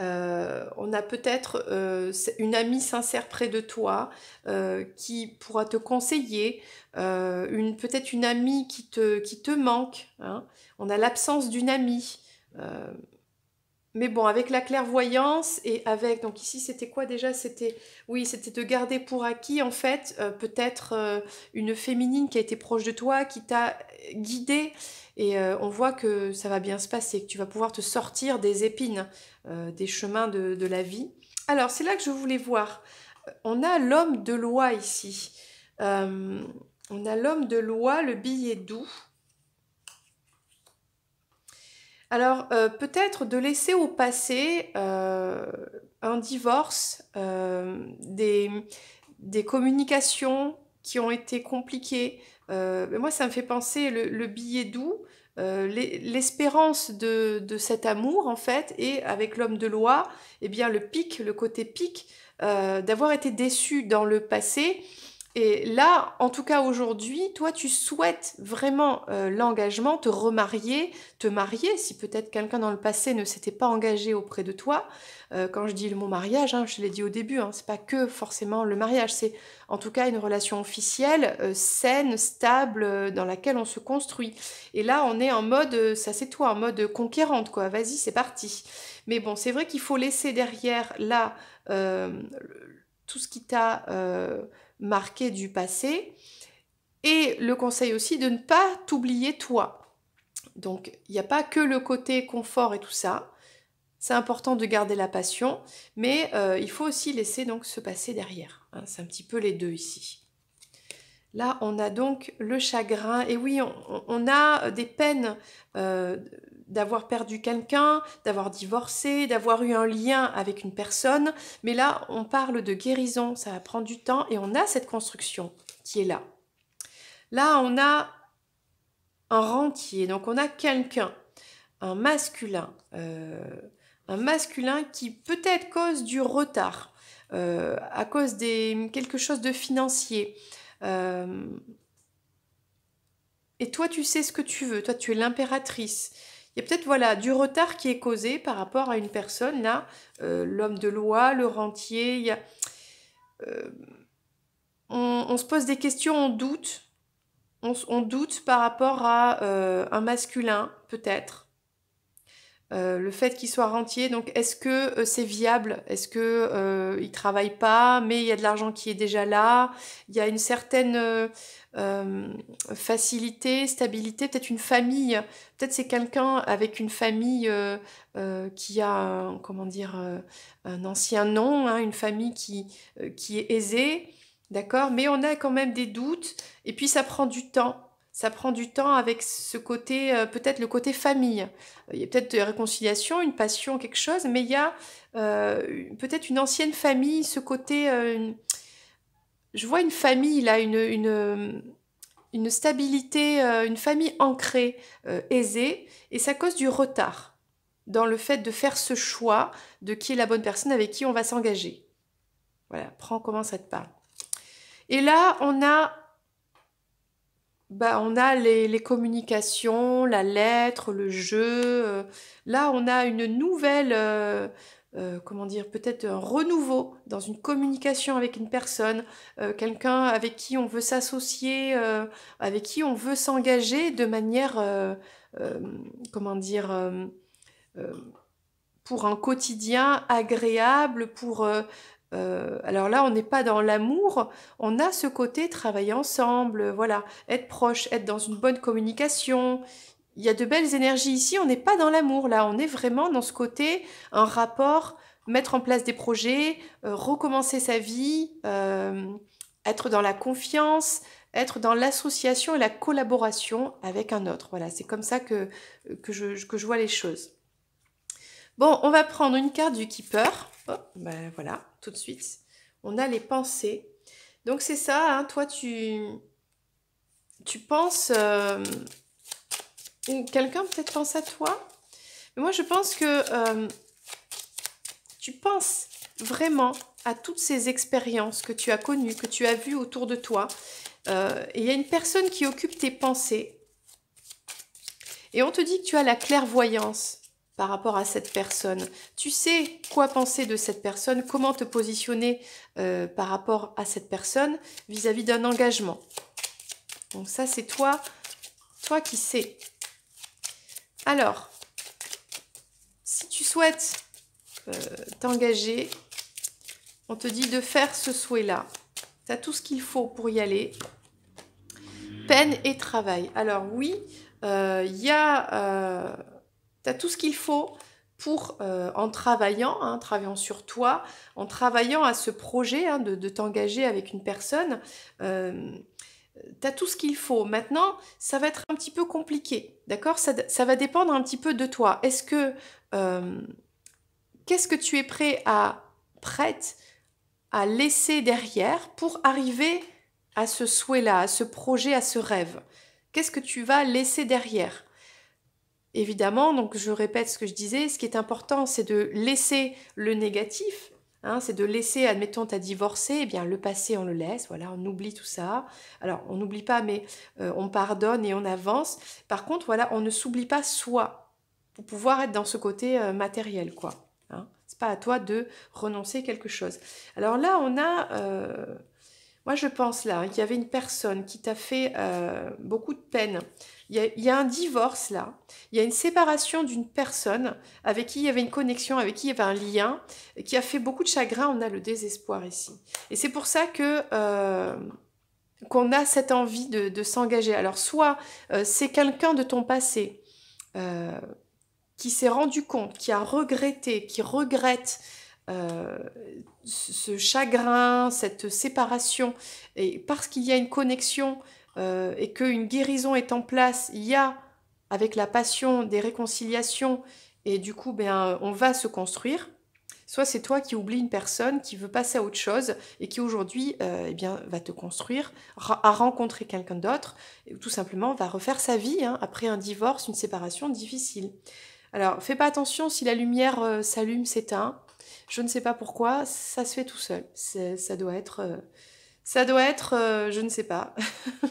Euh, on a peut-être euh, une amie sincère près de toi euh, qui pourra te conseiller, une, peut-être une amie qui te, qui te manque. Hein. On a l'absence d'une amie. Mais bon, avec la clairvoyance et avec, donc ici c'était quoi déjà C'était, oui, c'était de garder pour acquis en fait euh, peut-être euh, une féminine qui a été proche de toi, qui t'a guidé et euh, on voit que ça va bien se passer, que tu vas pouvoir te sortir des épines, des chemins de, la vie. Alors c'est là que je voulais voir. On a l'homme de loi ici. on a l'homme de loi, le billet doux. Alors euh, peut-être de laisser au passé euh, un divorce, euh, des, communications qui ont été compliquées. Mais moi ça me fait penser le, billet doux, l'espérance de, cet amour en fait, et avec l'homme de loi, eh bien le pic, le côté pic, d'avoir été déçu dans le passé et là, en tout cas aujourd'hui, toi, tu souhaites vraiment euh, l'engagement, te remarier, te marier, si peut-être quelqu'un dans le passé ne s'était pas engagé auprès de toi. Euh, quand je dis le mot mariage, hein, je l'ai dit au début, hein, c'est pas que forcément le mariage, c'est en tout cas une relation officielle, euh, saine, stable, dans laquelle on se construit. Et là, on est en mode, ça c'est toi, en mode conquérante, quoi. Vas-y, c'est parti. Mais bon, c'est vrai qu'il faut laisser derrière là tout ce qui t'a marqué du passé. Et le conseil aussi de ne pas t'oublier toi. Donc il n'y a pas que le côté confort et tout ça. C'est important de garder la passion, mais euh, il faut aussi laisser donc se passer derrière. Hein. c'est un petit peu les deux ici. Là, on a donc le chagrin. Et oui, on, a des peines euh, d'avoir perdu quelqu'un, d'avoir divorcé, d'avoir eu un lien avec une personne. Mais là, on parle de guérison, ça prend du temps et on a cette construction qui est là. Là, on a un rentier, donc on a quelqu'un, un masculin, euh, un masculin qui peut-être cause du retard, euh, à cause de quelque chose de financier. Euh, et toi, tu sais ce que tu veux, toi, tu es l'impératrice. Et peut-être voilà du retard qui est causé par rapport à une personne là, euh, l'homme de loi, le rentier. Euh, on, se pose des questions, on doute, on, doute par rapport à euh, un masculin peut-être euh, le fait qu'il soit rentier, donc est-ce que euh, c'est viable Est-ce qu'il euh, ne travaille pas, mais il y a de l'argent qui est déjà là Il y a une certaine facilité, stabilité, peut-être une famille. Peut-être c'est quelqu'un avec une famille qui a, comment dire, un ancien nom, hein, une famille qui, qui est aisée, d'accord Mais on a quand même des doutes, et puis ça prend du temps ça prend du temps avec ce côté, euh, peut-être le côté famille. Il y a peut-être des réconciliations, une passion, quelque chose, mais il y a euh, peut-être une ancienne famille, ce côté... Euh, je vois une famille, là, une, une, une stabilité, une famille ancrée, aisée, et ça cause du retard dans le fait de faire ce choix de qui est la bonne personne avec qui on va s'engager. Voilà, prends comment ça te parle. Et là, on a bah, on a les, communications, la lettre, le jeu. Euh. Là, on a une nouvelle, euh, euh, comment dire, peut-être un renouveau dans une communication avec une personne, quelqu'un avec qui on veut s'associer, avec qui on veut s'engager de manière, comment dire, pour un quotidien agréable, pour euh, alors là, on n'est pas dans l'amour, on a ce côté travailler ensemble, voilà, être proche, être dans une bonne communication. Il y a de belles énergies ici, on n'est pas dans l'amour, là, on est vraiment dans ce côté, un rapport, mettre en place des projets, euh, recommencer sa vie, euh, être dans la confiance, être dans l'association et la collaboration avec un autre. Voilà, c'est comme ça que, que je vois les choses. Bon, on va prendre une carte du Keeper. Ben voilà, tout de suite. On a les pensées. Donc c'est ça, hein. toi tu, tu penses... Euh, quelqu'un peut-être pense à toi. Mais moi je pense que euh, tu penses vraiment à toutes ces expériences que tu as connues, que tu as vues autour de toi. Euh, et il y a une personne qui occupe tes pensées. Et on te dit que tu as la clairvoyance par rapport à cette personne. Tu sais quoi penser de cette personne, comment te positionner euh, par rapport à cette personne vis-à-vis d'un engagement. Donc ça, c'est toi, toi qui sais. Alors, si tu souhaites euh, t'engager, on te dit de faire ce souhait-là. Tu as tout ce qu'il faut pour y aller. Peine et travail. Alors oui, euh, il y a tu as tout ce qu'il faut pour, euh, en travaillant, hein, travaillant sur toi, en travaillant à ce projet hein, de, t'engager avec une personne, euh, tu as tout ce qu'il faut. Maintenant, ça va être un petit peu compliqué, d'accord ça, va dépendre un petit peu de toi. Est-ce que... Euh, qu'est-ce que tu es prêt à... prête à laisser derrière pour arriver à ce souhait-là, à ce projet, à ce rêve Qu'est-ce que tu vas laisser derrière Évidemment, donc je répète ce que je disais, ce qui est important, c'est de laisser le négatif, hein, c'est de laisser, admettons, as divorcé, eh bien le passé, on le laisse, voilà, on oublie tout ça. Alors, on n'oublie pas, mais euh, on pardonne et on avance. Par contre, voilà, on ne s'oublie pas soi pour pouvoir être dans ce côté euh, matériel, quoi. Hein. C'est pas à toi de renoncer à quelque chose. Alors là, on a, euh, moi je pense là, il hein, qu'il y avait une personne qui t'a fait beaucoup de peine. Il y, a, un divorce là, il y a une séparation d'une personne avec qui il y avait une connexion, avec qui il y avait un lien, qui a fait beaucoup de chagrin, on a le désespoir ici. Et c'est pour ça que... Euh, qu'on a cette envie de, s'engager. Alors soit euh, c'est quelqu'un de ton passé euh, qui s'est rendu compte, qui a regretté, qui regrette ce chagrin, cette séparation, et parce qu'il y a une connexion euh, et qu'une guérison est en place, il y a avec la passion des réconciliations et du coup ben, on va se construire. Soit c'est toi qui oublies une personne, qui veut passer à autre chose et qui aujourd'hui euh, eh bien va te construire, à rencontrer quelqu'un d'autre, et tout simplement va refaire sa vie hein, après un divorce, une séparation difficile. Alors fais pas attention si la lumière euh, s'allume, s'éteint. Je ne sais pas pourquoi, ça se fait tout seul. Ça doit être ça doit être, euh, je ne sais pas.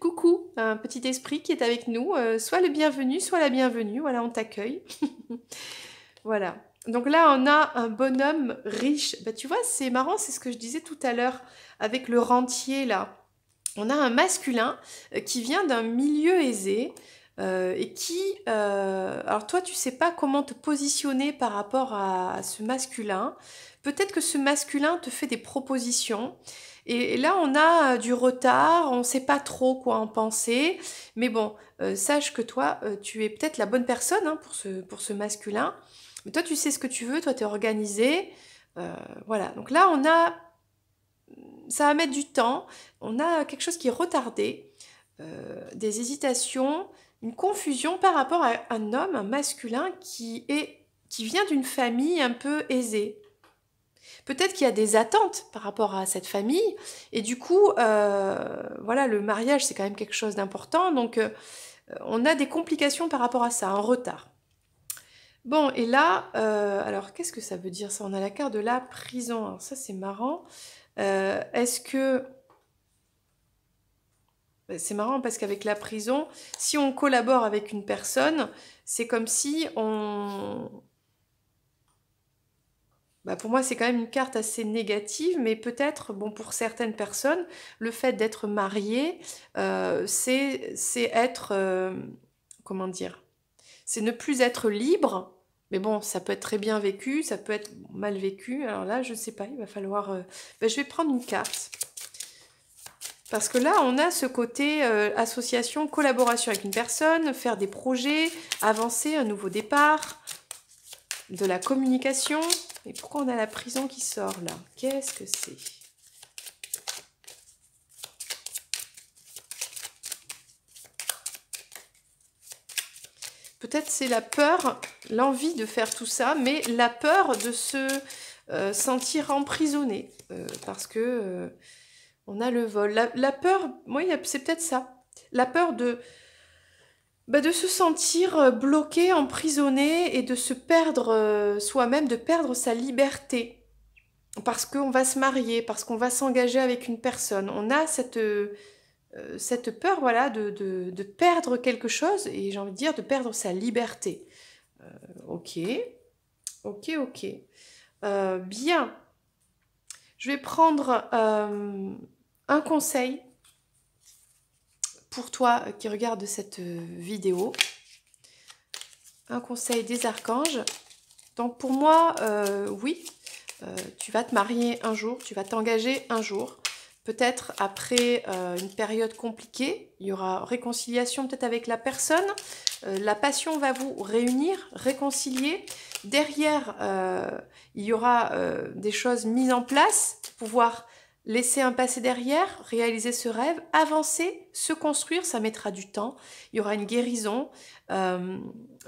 Coucou, un petit esprit qui est avec nous. Euh, soit le bienvenu, soit la bienvenue. Voilà, on t'accueille. voilà. Donc là, on a un bonhomme riche. Bah, tu vois, c'est marrant, c'est ce que je disais tout à l'heure avec le rentier là. On a un masculin euh, qui vient d'un milieu aisé. et qui, alors toi, tu sais pas comment te positionner par rapport à ce masculin. Peut-être que ce masculin te fait des propositions et, là, on a euh, du retard, on ne sait pas trop quoi en penser. Mais bon, euh, sache que toi, euh, tu es peut-être la bonne personne hein, pour, ce, masculin. toi, tu sais ce que tu veux, toi, tu es organisé. voilà, donc là, on a... Ça va mettre du temps. On a quelque chose qui est retardé, des hésitations, une confusion par rapport à un homme, un masculin qui est qui vient d'une famille un peu aisée, Peut-être qu'il y a des attentes par rapport à cette famille. Et du coup, euh, voilà, le mariage, c'est quand même quelque chose d'important. Donc, euh, euh, on a des complications par rapport à ça, un retard. Bon, et là, alors qu'est-ce que ça veut dire ça On a la carte de la prison. ça, c'est marrant. Est-ce que ben, c'est marrant parce qu'avec la prison, si on collabore avec une personne, c'est comme si on, bah, pour moi, c'est quand même une carte assez négative, mais peut-être, bon, pour certaines personnes, le fait d'être marié, euh, c'est être, euh, comment dire, c'est ne plus être libre, mais bon, ça peut être très bien vécu, ça peut être mal vécu, alors là, je ne sais pas, il va falloir... Euh, bah, je vais prendre une carte. Parce que là, on a ce côté association, collaboration avec une personne, faire des projets, avancer, un nouveau départ, de la communication, et pourquoi on a la prison qui sort là Qu'est-ce que c'est Peut-être c'est la peur, l'envie de faire tout ça, mais la peur de se euh, sentir emprisonné. Euh, parce que euh, on a le vol. La, peur, moi, c'est peut-être ça. La peur de bah, de se sentir euh, bloqué, emprisonné et de se perdre euh, soi-même, de perdre sa liberté. Parce qu'on va se marier, parce qu'on va s'engager avec une personne. On a cette, euh, cette peur voilà, de, perdre quelque chose et j'ai envie de dire de perdre sa liberté. ok, ok, ok. bien. Je vais prendre un conseil pour toi euh, qui regarde cette euh, vidéo. Un conseil des archanges. Donc pour moi, euh, oui, tu vas te marier un jour, tu vas t'engager un jour. Peut-être après une période compliquée, il y aura réconciliation peut-être avec la personne. la passion va vous réunir, réconcilier. Derrière, il y aura des choses mises en place pour pouvoir Laisser un passé derrière, réaliser ce rêve, avancer, se construire, ça mettra du temps. Il y aura une guérison. Euh,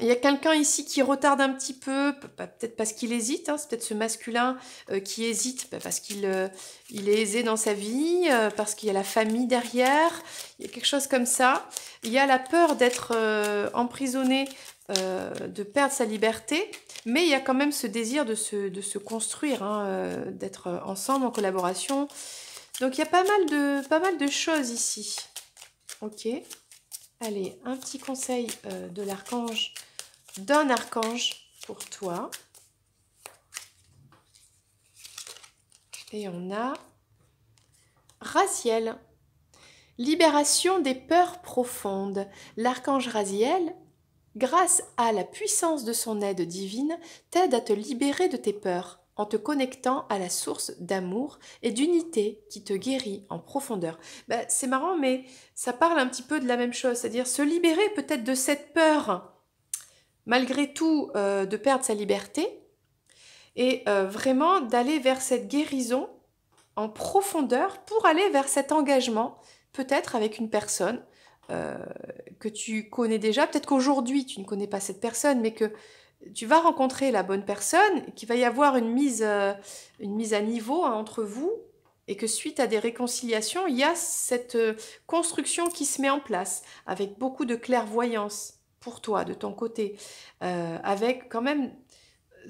il y a quelqu'un ici qui retarde un petit peu, peut-être parce qu'il hésite. Hein, c'est peut-être ce masculin euh, qui hésite parce qu'il euh, est aisé dans sa vie, parce qu'il y a la famille derrière. Il y a quelque chose comme ça. Il y a la peur d'être emprisonné euh, de perdre sa liberté, mais il y a quand même ce désir de se, construire, hein, euh, d'être ensemble, en collaboration. Donc il y a pas mal de, pas mal de choses ici. Ok. Allez, un petit conseil euh, de l'archange, d'un archange pour toi. Et on a Raziel. Libération des peurs profondes. L'archange Raziel grâce à la puissance de son aide divine, t'aide à te libérer de tes peurs en te connectant à la source d'amour et d'unité qui te guérit en profondeur. Bah, c'est marrant, mais ça parle un petit peu de la même chose, c'est-à-dire se libérer peut-être de cette peur, malgré tout, euh, de perdre sa liberté, et euh, vraiment d'aller vers cette guérison en profondeur pour aller vers cet engagement, peut-être avec une personne euh, que tu connais déjà, peut-être qu'aujourd'hui tu ne connais pas cette personne, mais que tu vas rencontrer la bonne personne, qu'il va y avoir une mise, euh, une mise à niveau hein, entre vous, et que suite à des réconciliations, il y a cette euh, construction qui se met en place, avec beaucoup de clairvoyance pour toi, de ton côté, avec quand même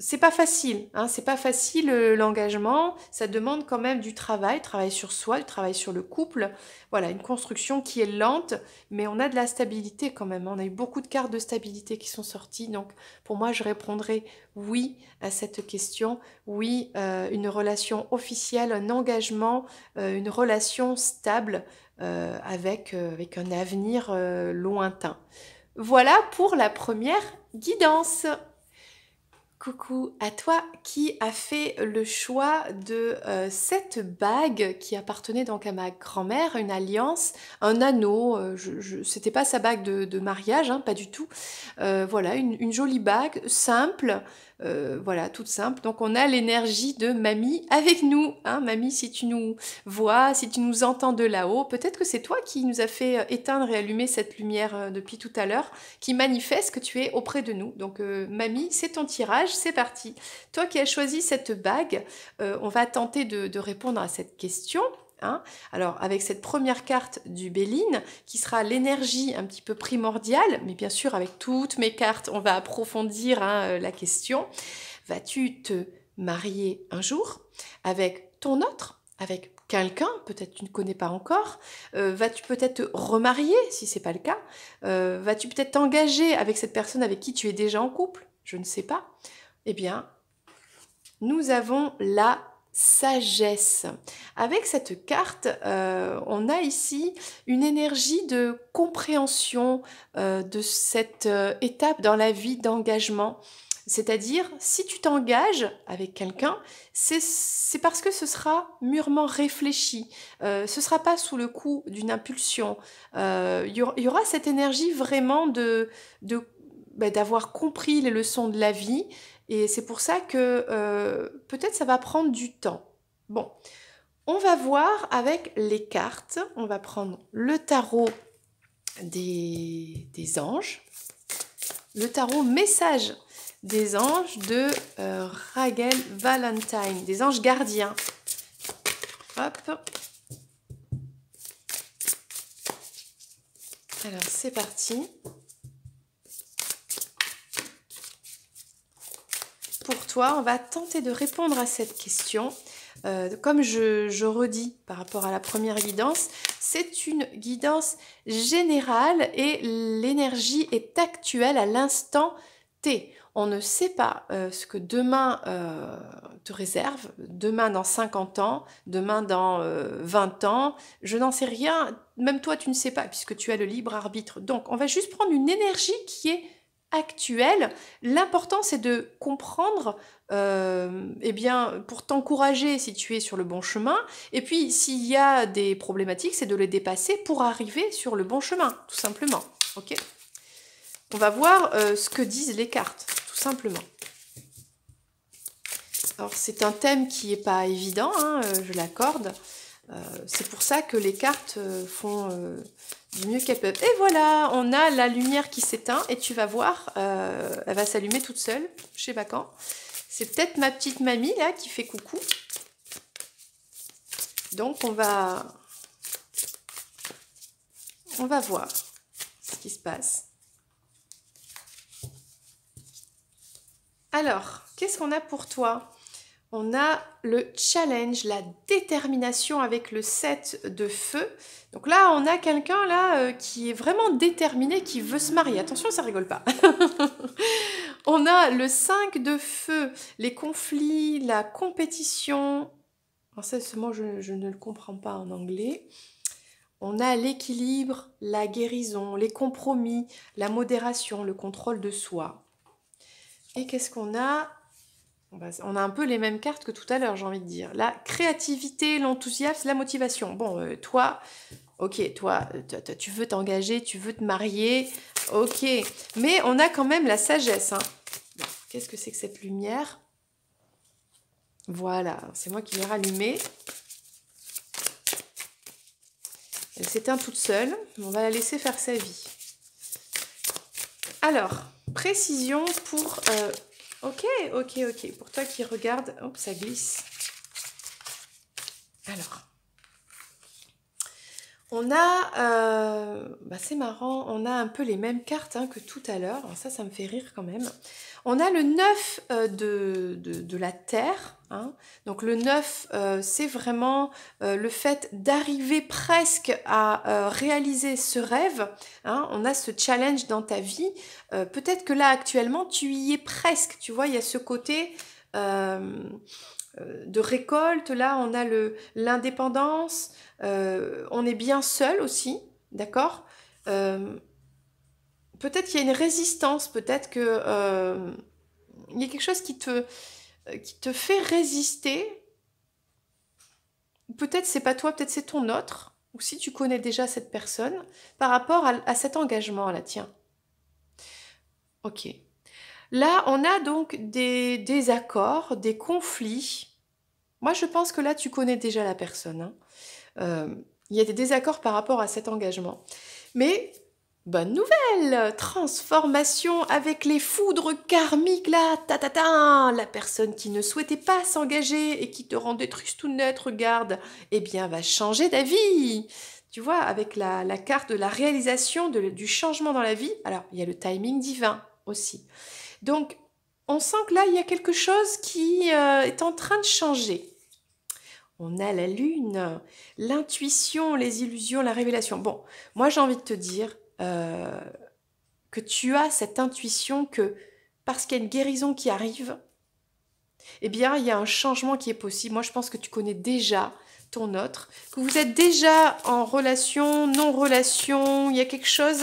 c'est pas facile, hein, c'est pas facile euh, l'engagement, ça demande quand même du travail, travail sur soi, travail sur le couple. Voilà, une construction qui est lente, mais on a de la stabilité quand même. Hein. On a eu beaucoup de cartes de stabilité qui sont sorties, donc pour moi, je répondrai oui à cette question. Oui, euh, une relation officielle, un engagement, euh, une relation stable avec, avec un avenir lointain. Voilà pour la première guidance. Coucou à toi qui a fait le choix de euh, cette bague qui appartenait donc à ma grand-mère, une alliance, un anneau, euh, c'était pas sa bague de, mariage, hein, pas du tout. Euh, voilà, une, jolie bague simple, euh, voilà, toute simple. Donc on a l'énergie de mamie avec nous. Hein, mamie, si tu nous vois, si tu nous entends de là-haut, peut-être que c'est toi qui nous a fait euh, éteindre et allumer cette lumière euh, depuis tout à l'heure, qui manifeste que tu es auprès de nous. Donc mamie, c'est ton tirage, c'est parti. Toi qui as choisi cette bague, on va tenter de répondre à cette question. Hein. Alors avec cette première carte du Béline, qui sera l'énergie un petit peu primordiale, mais bien sûr avec toutes mes cartes, on va approfondir hein, euh, la question. Vas-tu te marier un jour avec ton autre, avec quelqu'un, peut-être tu ne connais pas encore, euh, vas-tu peut-être te remarier si c'est pas le cas, euh, vas-tu peut-être t'engager avec cette personne avec qui tu es déjà en couple, je ne sais pas. Eh bien, nous avons la sagesse. Avec cette carte, euh, on a ici une énergie de compréhension euh, de cette euh, étape dans la vie d'engagement. C'est-à-dire, si tu t'engages avec quelqu'un, c'est parce que ce sera mûrement réfléchi, ce ne sera pas sous le coup d'une impulsion. Il y, aura cette énergie vraiment de, bah, d'avoir compris les leçons de la vie et c'est pour ça que euh, peut-être ça va prendre du temps. Bon, on va voir avec les cartes. On va prendre le tarot des, anges, le tarot message des anges de euh, Ragel Valentine, des anges gardiens. Hop. Alors, c'est parti. toi. On va tenter de répondre à cette question. Euh, comme je, redis par rapport à la première guidance, c'est une guidance générale et l'énergie est actuelle à l'instant T. On ne sait pas euh, ce que demain euh, te réserve, demain dans 50 ans, demain dans 20 ans, je n'en sais rien, même toi tu ne sais pas puisque tu as le libre arbitre. Donc on va juste prendre une énergie qui est Actuel, l'important c'est de comprendre, et euh, eh bien, pour t'encourager si tu es sur le bon chemin, et puis s'il y a des problématiques, c'est de les dépasser pour arriver sur le bon chemin, tout simplement. Ok On va voir euh, ce que disent les cartes, tout simplement. Alors c'est un thème qui n'est pas évident, hein, euh, je l'accorde. c'est pour ça que les cartes font du mieux qu'elle peuvent. Et voilà, on a la lumière qui s'éteint et tu vas voir, euh, elle va s'allumer toute seule chez Bacan. C'est peut-être ma petite mamie là qui fait coucou. Donc on va, on va voir ce qui se passe. Alors, qu'est-ce qu'on a pour toi on a le challenge, la détermination avec le 7 de feu. Donc là, on a quelqu'un là euh, qui est vraiment déterminé, qui veut se marier. Attention, ça rigole pas. on a le 5 de feu, les conflits, la compétition. En ce je, ne le comprends pas en anglais. On a l'équilibre, la guérison, les compromis, la modération, le contrôle de soi. Et qu'est-ce qu'on a bah, on a un peu les mêmes cartes que tout à l'heure, j'ai envie de dire. La créativité, l'enthousiasme, la motivation. Bon, euh, toi, ok, toi, euh, tu veux t'engager, tu veux te marier, ok. Mais on a quand même la sagesse. Hein. Qu'est-ce que c'est que cette lumière Voilà, c'est moi qui l'ai rallumée. Elle s'éteint toute seule. On va la laisser faire sa vie. Alors, précision pour... Euh, Ok, ok, ok. Pour toi qui regarde, hop, ça glisse. Alors, on a, euh, bah, c'est marrant, on a un peu les mêmes cartes hein, que tout à l'heure. Ça, ça me fait rire quand même. On a le 9 euh, de, la Terre. Hein. Donc le 9, euh, c'est vraiment le fait d'arriver presque à réaliser ce rêve. Hein. On a ce challenge dans ta vie. Peut-être que là, actuellement, tu y es presque. Tu vois, il y a ce côté... Euh, de récolte. Là, on a l'indépendance. Euh, on est bien seul aussi, d'accord euh, Peut-être qu'il y a une résistance, peut-être que il y a quelque chose qui te, fait résister. Peut-être c'est pas toi, peut-être c'est ton autre, ou si tu connais déjà cette personne, par rapport à, cet engagement à la tiens. Ok. Là, on a donc des désaccords, des conflits. Moi, je pense que là, tu connais déjà la personne. Hein. Euh, il y a des désaccords par rapport à cet engagement. Mais bonne nouvelle, transformation avec les foudres karmiques là, ta ta ta, la personne qui ne souhaitait pas s'engager et qui te rendait triste ou neutre, regarde, eh bien va changer d'avis. Tu vois, avec la, carte de la réalisation du changement dans la vie, alors il y a le timing divin aussi. Donc, on sent que là, il y a quelque chose qui euh, est en train de changer. On a la lune, l'intuition, les illusions, la révélation. Bon, moi j'ai envie de te dire euh, que tu as cette intuition que parce qu'il y a une guérison qui arrive, eh bien il y a un changement qui est possible. Moi je pense que tu connais déjà ton autre, que vous êtes déjà en relation, non-relation, il y a quelque chose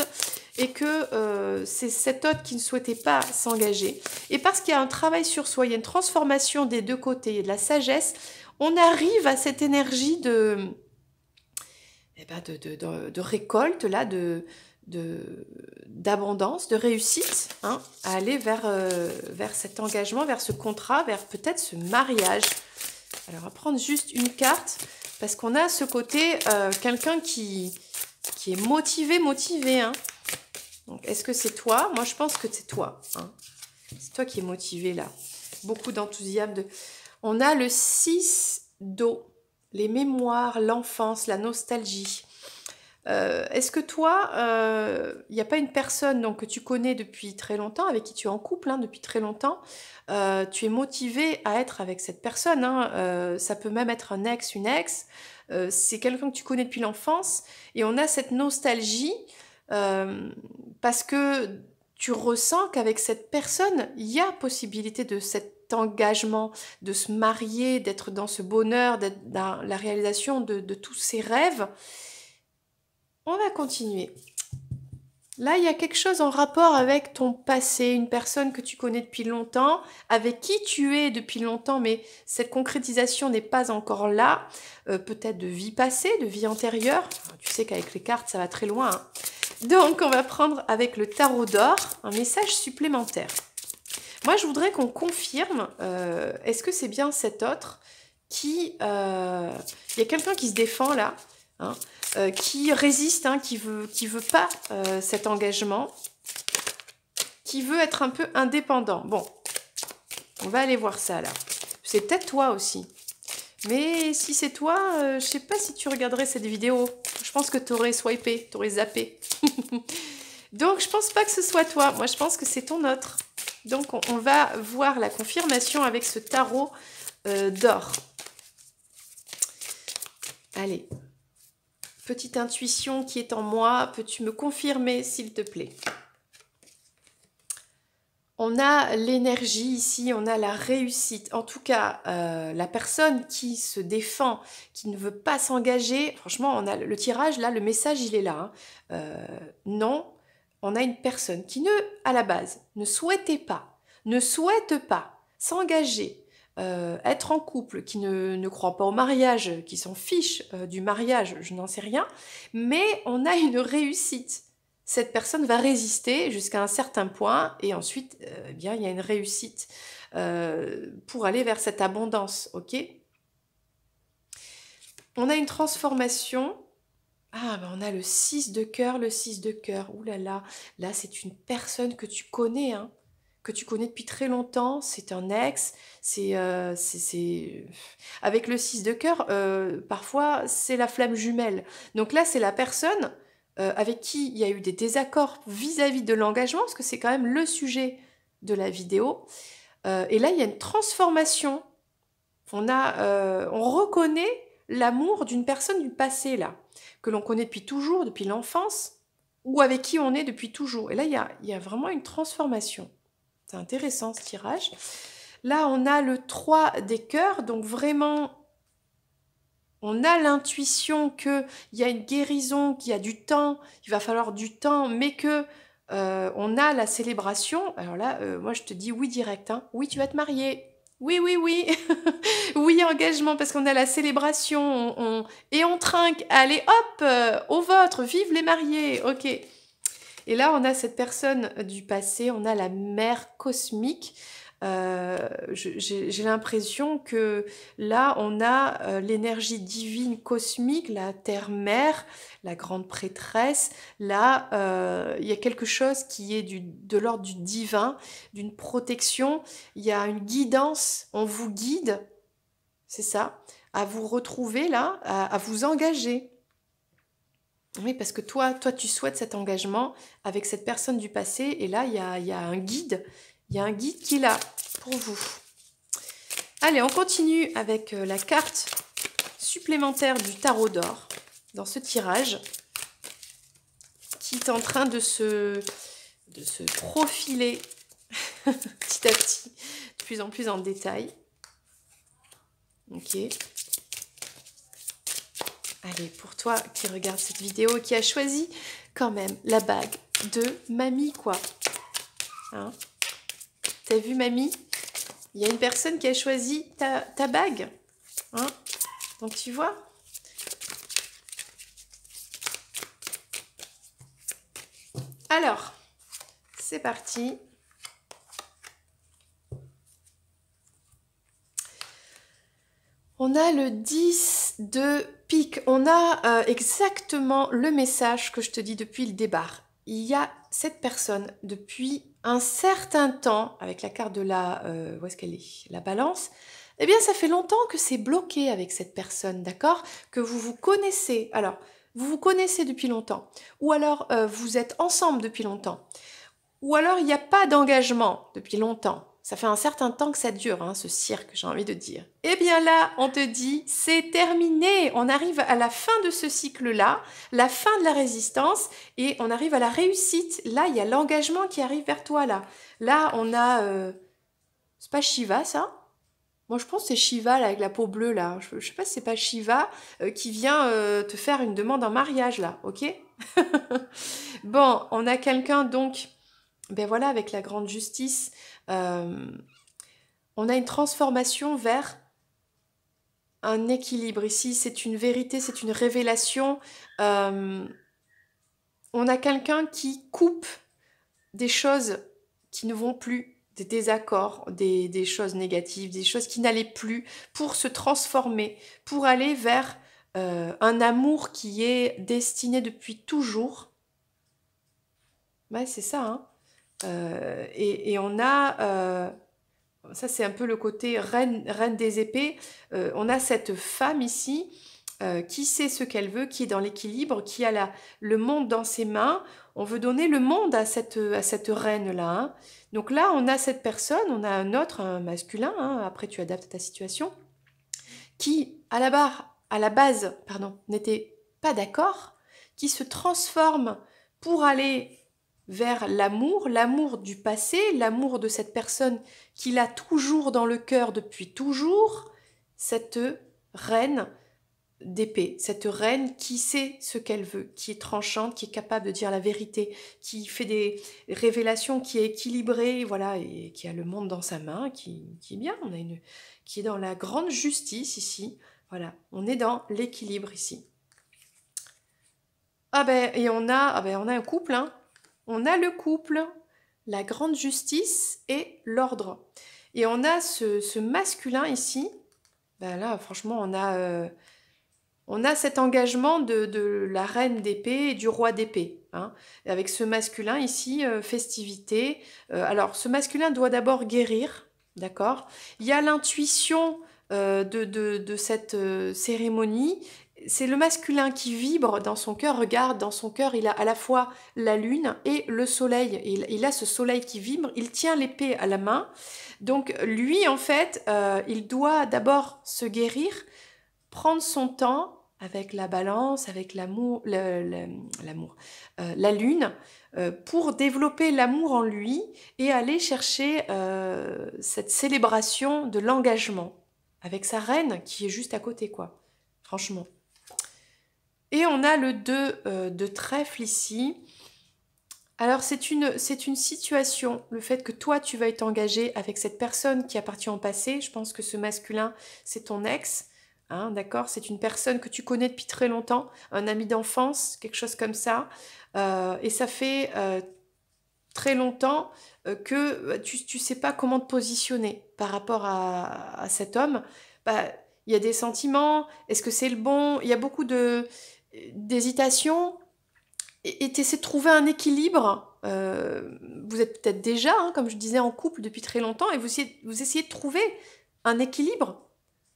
et que euh, c'est cet autre qui ne souhaitait pas s'engager. Et parce qu'il y a un travail sur soi, il y a une transformation des deux côtés, et de la sagesse, on arrive à cette énergie de, eh ben, de, récolte, là, de d'abondance, de, réussite, hein, à aller vers, euh, vers cet engagement, vers ce contrat, vers peut-être ce mariage. Alors, on prendre juste une carte, parce qu'on a ce côté, euh, quelqu'un qui, qui est motivé, motivé, hein, est-ce que c'est toi Moi, je pense que c'est toi. Hein. C'est toi qui es motivé là. Beaucoup d'enthousiasme. De... On a le 6 d'eau. Les mémoires, l'enfance, la nostalgie. Euh, est-ce que toi, il euh, n'y a pas une personne que tu connais depuis très longtemps, avec qui tu es en couple hein, depuis très longtemps, euh, tu es motivé à être avec cette personne hein? Ça peut même être un ex, une ex. c'est quelqu'un que tu connais depuis l'enfance. Et on a cette nostalgie euh, parce que tu ressens qu'avec cette personne, il y a possibilité de cet engagement, de se marier, d'être dans ce bonheur, d'être dans la réalisation de, tous ces rêves. On va continuer. Là, il y a quelque chose en rapport avec ton passé, une personne que tu connais depuis longtemps, avec qui tu es depuis longtemps, mais cette concrétisation n'est pas encore là. Euh, peut-être de vie passée, de vie antérieure. Tu sais qu'avec les cartes, ça va très loin. Hein. Donc, on va prendre avec le tarot d'or un message supplémentaire. Moi, je voudrais qu'on confirme, euh, est-ce que c'est bien cet autre qui... Euh, il y a quelqu'un qui se défend là, hein, euh, qui résiste, hein, qui veut, qui veut pas cet engagement, qui veut être un peu indépendant. Bon, on va aller voir ça là. C'est peut-être toi aussi. Mais si c'est toi, euh, je ne sais pas si tu regarderais cette vidéo. Je pense que tu aurais swipé, aurais zappé. Donc je pense pas que ce soit toi. Moi je pense que c'est ton autre. Donc on, va voir la confirmation avec ce tarot euh, d'or. Allez. Petite intuition qui est en moi, peux-tu me confirmer s'il te plaît on a l'énergie ici, on a la réussite. En tout cas, euh, la personne qui se défend, qui ne veut pas s'engager, franchement, on a le tirage, là, le message, il est là. Hein. Euh, non, on a une personne qui ne, à la base, ne souhaitait pas, ne souhaite pas s'engager, euh, être en couple, qui ne, ne, croit pas au mariage, qui s'en fiche du mariage, je n'en sais rien, mais on a une réussite cette personne va résister jusqu'à un certain point et ensuite, euh, eh bien, il y a une réussite euh, pour aller vers cette abondance, ok On a une transformation. Ah, ben on a le 6 de cœur, le 6 de cœur. Ouh là là, là, c'est une personne que tu connais, hein, que tu connais depuis très longtemps. C'est un ex, c'est... Euh, avec le 6 de cœur, parfois, c'est la flamme jumelle. Donc là, c'est la personne euh, avec qui il y a eu des désaccords vis-à-vis de l'engagement, parce que c'est quand même le sujet de la vidéo. Euh, et là, il y a une transformation. On, a, euh, on reconnaît l'amour d'une personne du passé, là, que l'on connaît depuis toujours, depuis l'enfance, ou avec qui on est depuis toujours. Et là, il y a, il y a vraiment une transformation. C'est intéressant ce tirage. Là, on a le 3 des cœurs, donc vraiment on a l'intuition qu'il y a une guérison, qu'il y a du temps, il va falloir du temps, mais que euh, on a la célébration. Alors là, euh, moi je te dis oui direct, hein. oui tu vas te marier, oui, oui, oui. oui, engagement, parce qu'on a la célébration. On, Et on trinque. Allez, hop, euh, au vôtre. Vive les mariés. OK. Et là, on a cette personne du passé. On a la mère cosmique euh, j'ai l'impression que là, on a euh, l'énergie divine cosmique, la terre-mère, la grande prêtresse. Là, euh, il y a quelque chose qui est de l'ordre du divin, d'une protection. Il y a une guidance. On vous guide, c'est ça, à vous retrouver là, à, vous engager. Oui, parce que toi, toi, tu souhaites cet engagement avec cette personne du passé, et là, il y a un guide, il y a un guide qui est là pour vous. Allez, on continue avec euh, la carte supplémentaire du tarot d'or dans ce tirage qui est en train de se, se profiler petit à petit, de plus en plus en détail. Ok. Allez, pour toi qui regarde cette vidéo, qui a choisi quand même la bague de mamie, quoi. Hein T'as vu, mamie Il y a une personne qui a choisi ta, bague. Hein Donc, tu vois Alors, c'est parti. On a le 10 de pique. On a euh, exactement le message que je te dis depuis le départ. Il y a cette personne depuis un certain temps, avec la carte de la, euh, où est-ce qu'elle est, la balance, eh bien ça fait longtemps que c'est bloqué avec cette personne, d'accord Que vous vous connaissez, alors vous vous connaissez depuis longtemps, ou alors euh, vous êtes ensemble depuis longtemps, ou alors il n'y a pas d'engagement depuis longtemps, ça fait un certain temps que ça dure, hein, ce cirque, j'ai envie de dire. Eh bien là, on te dit, c'est terminé. On arrive à la fin de ce cycle-là, la fin de la résistance, et on arrive à la réussite. Là, il y a l'engagement qui arrive vers toi, là. Là, on a... Euh, c'est pas Shiva, ça moi, je pense que c'est Shiva là, avec la peau bleue là. Je, sais pas si c'est pas Shiva euh, qui vient euh, te faire une demande en mariage là, ok Bon, on a quelqu'un donc, ben voilà, avec la grande justice, euh, on a une transformation vers un équilibre. Ici, c'est une vérité, c'est une révélation. Euh, on a quelqu'un qui coupe des choses qui ne vont plus, des désaccords, des, choses négatives, des choses qui n'allaient plus, pour se transformer, pour aller vers euh, un amour qui est destiné depuis toujours. Ouais, c'est ça, hein euh, et, on a, euh, ça c'est un peu le côté reine, des épées, euh, on a cette femme ici qui sait ce qu'elle veut, qui est dans l'équilibre, qui a le monde dans ses mains. On veut donner le monde à cette, à cette reine-là. Hein. Donc là, on a cette personne, on a un autre, masculin, hein, après tu adaptes ta situation, qui, à la, barre, à la base, pardon, n'était pas d'accord, qui se transforme pour aller vers l'amour, l'amour du passé, l'amour de cette personne qu'il a toujours dans le cœur depuis toujours, cette reine d'épée, cette reine qui sait ce qu'elle veut, qui est tranchante, qui est capable de dire la vérité, qui fait des révélations, qui est équilibrée, voilà, et qui a le monde dans sa main, qui, est bien, on a une, qui est dans la grande justice ici, voilà, on est dans l'équilibre ici. Ah ben, et on a, ah ben, on a un couple, hein, on a le couple, la grande justice et l'ordre. Et on a ce, masculin ici. Ben là, franchement, on a, euh, on a cet engagement de, la reine d'épée et du roi d'épée. Hein. avec ce masculin ici, euh, festivité. Euh, alors, ce masculin doit d'abord guérir, d'accord Il y a l'intuition de, cette cérémonie c'est le masculin qui vibre dans son cœur, regarde, dans son cœur, il a à la fois la lune et le soleil. Il, a ce soleil qui vibre, il tient l'épée à la main. Donc lui, en fait, euh, il doit d'abord se guérir, prendre son temps avec la balance, avec l'amour, l'amour, euh, la lune, euh, pour développer l'amour en lui et aller chercher cette célébration de l'engagement avec sa reine qui est juste à côté, quoi. Franchement. Et on a le 2 euh, de trèfle ici. Alors c'est une, une, situation, le fait que toi tu vas être engagé avec cette personne qui appartient au passé, je pense que ce masculin c'est ton ex, hein, d'accord C'est une personne que tu connais depuis très longtemps, un ami d'enfance, quelque chose comme ça, euh, et ça fait euh, très longtemps que bah, tu ne sais pas comment te positionner par rapport à, à cet homme. Bah, il y a des sentiments, est-ce que c'est le bon Il y a beaucoup de d'hésitation et, et de trouver un équilibre. Euh, vous êtes peut-être déjà, hein, comme je disais, en couple depuis très longtemps et vous essayez, vous de trouver un équilibre.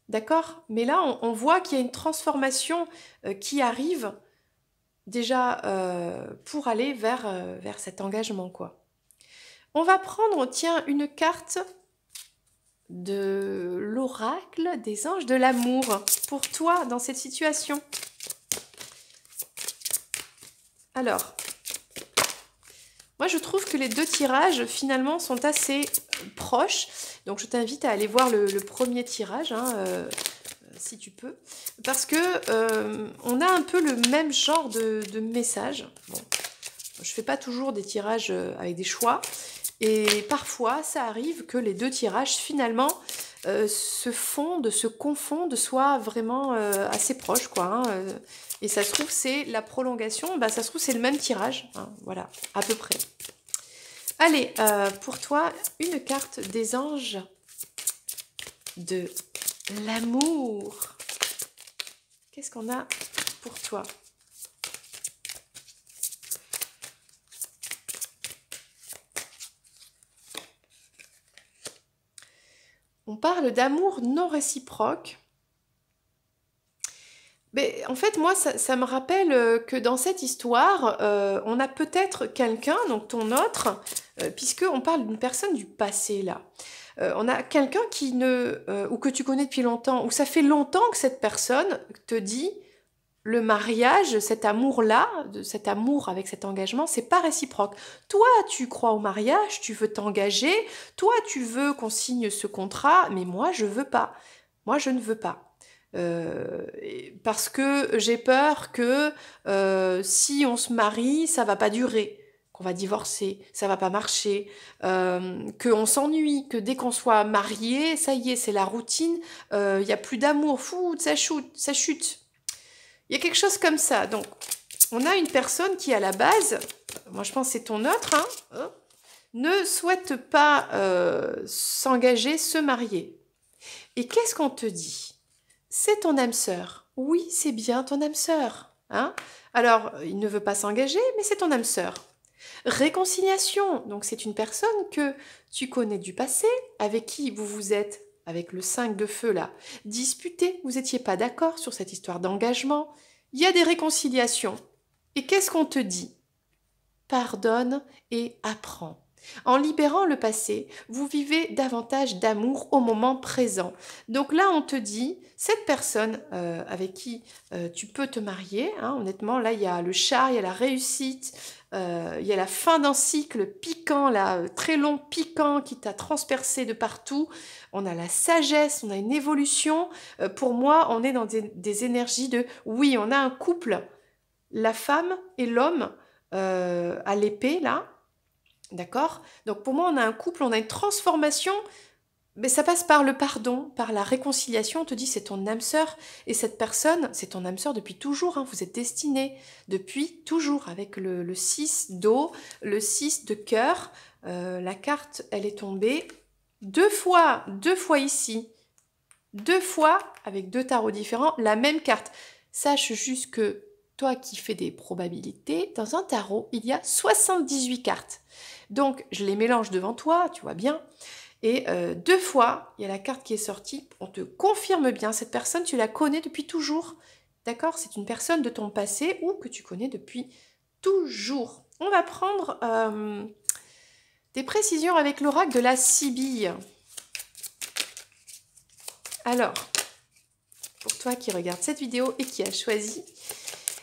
D'accord Mais là, on, voit qu'il y a une transformation euh, qui arrive déjà euh, pour aller vers, cet engagement. quoi. On va prendre, tiens, une carte de l'oracle des anges de l'amour pour toi dans cette situation. Alors, moi je trouve que les deux tirages finalement sont assez euh, proches. Donc je t'invite à aller voir le, premier tirage. Hein, euh, euh, si tu peux, parce que on a un peu le même genre de, message. Bon, je fais pas toujours des tirages avec des choix, et parfois ça arrive que les deux tirages finalement euh, se fondent, se confondent, soient vraiment euh, assez proches, quoi. Hein, euh. et ça se trouve, c'est la prolongation, bah, ça se trouve, c'est le même tirage, hein, voilà, à peu près. Allez, pour toi, une carte des anges de l'amour. Qu'est-ce qu'on a pour toi On parle d'amour non réciproque. Mais en fait, moi, ça, me rappelle euh, que dans cette histoire, euh, on a peut-être quelqu'un, donc ton autre, euh, puisqu'on parle d'une personne du passé là. on a quelqu'un qui ne, ou que tu connais depuis longtemps, ou ça fait longtemps que cette personne te dit le mariage, cet amour-là, cet amour avec cet engagement, c'est pas réciproque. Toi, tu crois au mariage, tu veux t'engager, toi, tu veux qu'on signe ce contrat, mais moi, je veux pas. Moi, je ne veux pas. Euh, parce que j'ai peur que euh, si on se marie, ça va pas durer, qu'on va divorcer, ça va pas marcher, euh, qu'on s'ennuie, que dès qu'on soit marié, ça y est, c'est la routine, il y a plus d'amour, fou, ça chute, ça chute. Il y a quelque chose comme ça. Donc, on a une personne qui, à la base, moi je pense c'est ton autre, hein, ne souhaite pas euh, s'engager, se marier. Et qu'est-ce qu'on te dit C'est ton âme sœur. Oui, c'est bien ton âme sœur. Hein. Alors, il ne veut pas s'engager, mais c'est ton âme sœur. Réconciliation, donc c'est une personne que tu connais du passé, avec qui vous vous êtes avec le 5 de feu là, disputé, vous n'étiez pas d'accord sur cette histoire d'engagement, il y a des réconciliations. Et qu'est-ce qu'on te dit Pardonne et apprends. En libérant le passé, vous vivez davantage d'amour au moment présent. Donc là, on te dit, cette personne euh, avec qui euh, tu peux te marier, hein, honnêtement, là, il y a le char, il y a la réussite, euh, il y a la fin d'un cycle piquant, là, très long piquant qui t'a transpercé de partout. On a la sagesse, on a une évolution. pour moi, on est dans des, énergies de, oui, on a un couple, la femme et l'homme. à l'épée là, D'accord Donc pour moi, on a un couple, on a une transformation, mais ça passe par le pardon, par la réconciliation. On te dit, c'est ton âme sœur, et cette personne, c'est ton âme sœur depuis toujours, hein. vous êtes destiné depuis toujours, avec le, 6 d'eau, le 6 de cœur. Euh, la carte, elle est tombée deux fois, deux fois ici, deux fois, avec deux tarots différents, la même carte. Sache juste que toi qui fais des probabilités, dans un tarot, il y a 78 cartes. Donc je les mélange devant toi, tu vois bien. Et euh, deux fois, il y a la carte qui est sortie, on te confirme bien, cette personne, tu la connais depuis toujours. D'accord C'est une personne de ton passé ou que tu connais depuis toujours. On va prendre euh, des précisions avec l'oracle de la Sibylle. Alors, pour toi qui regarde cette vidéo et qui a choisi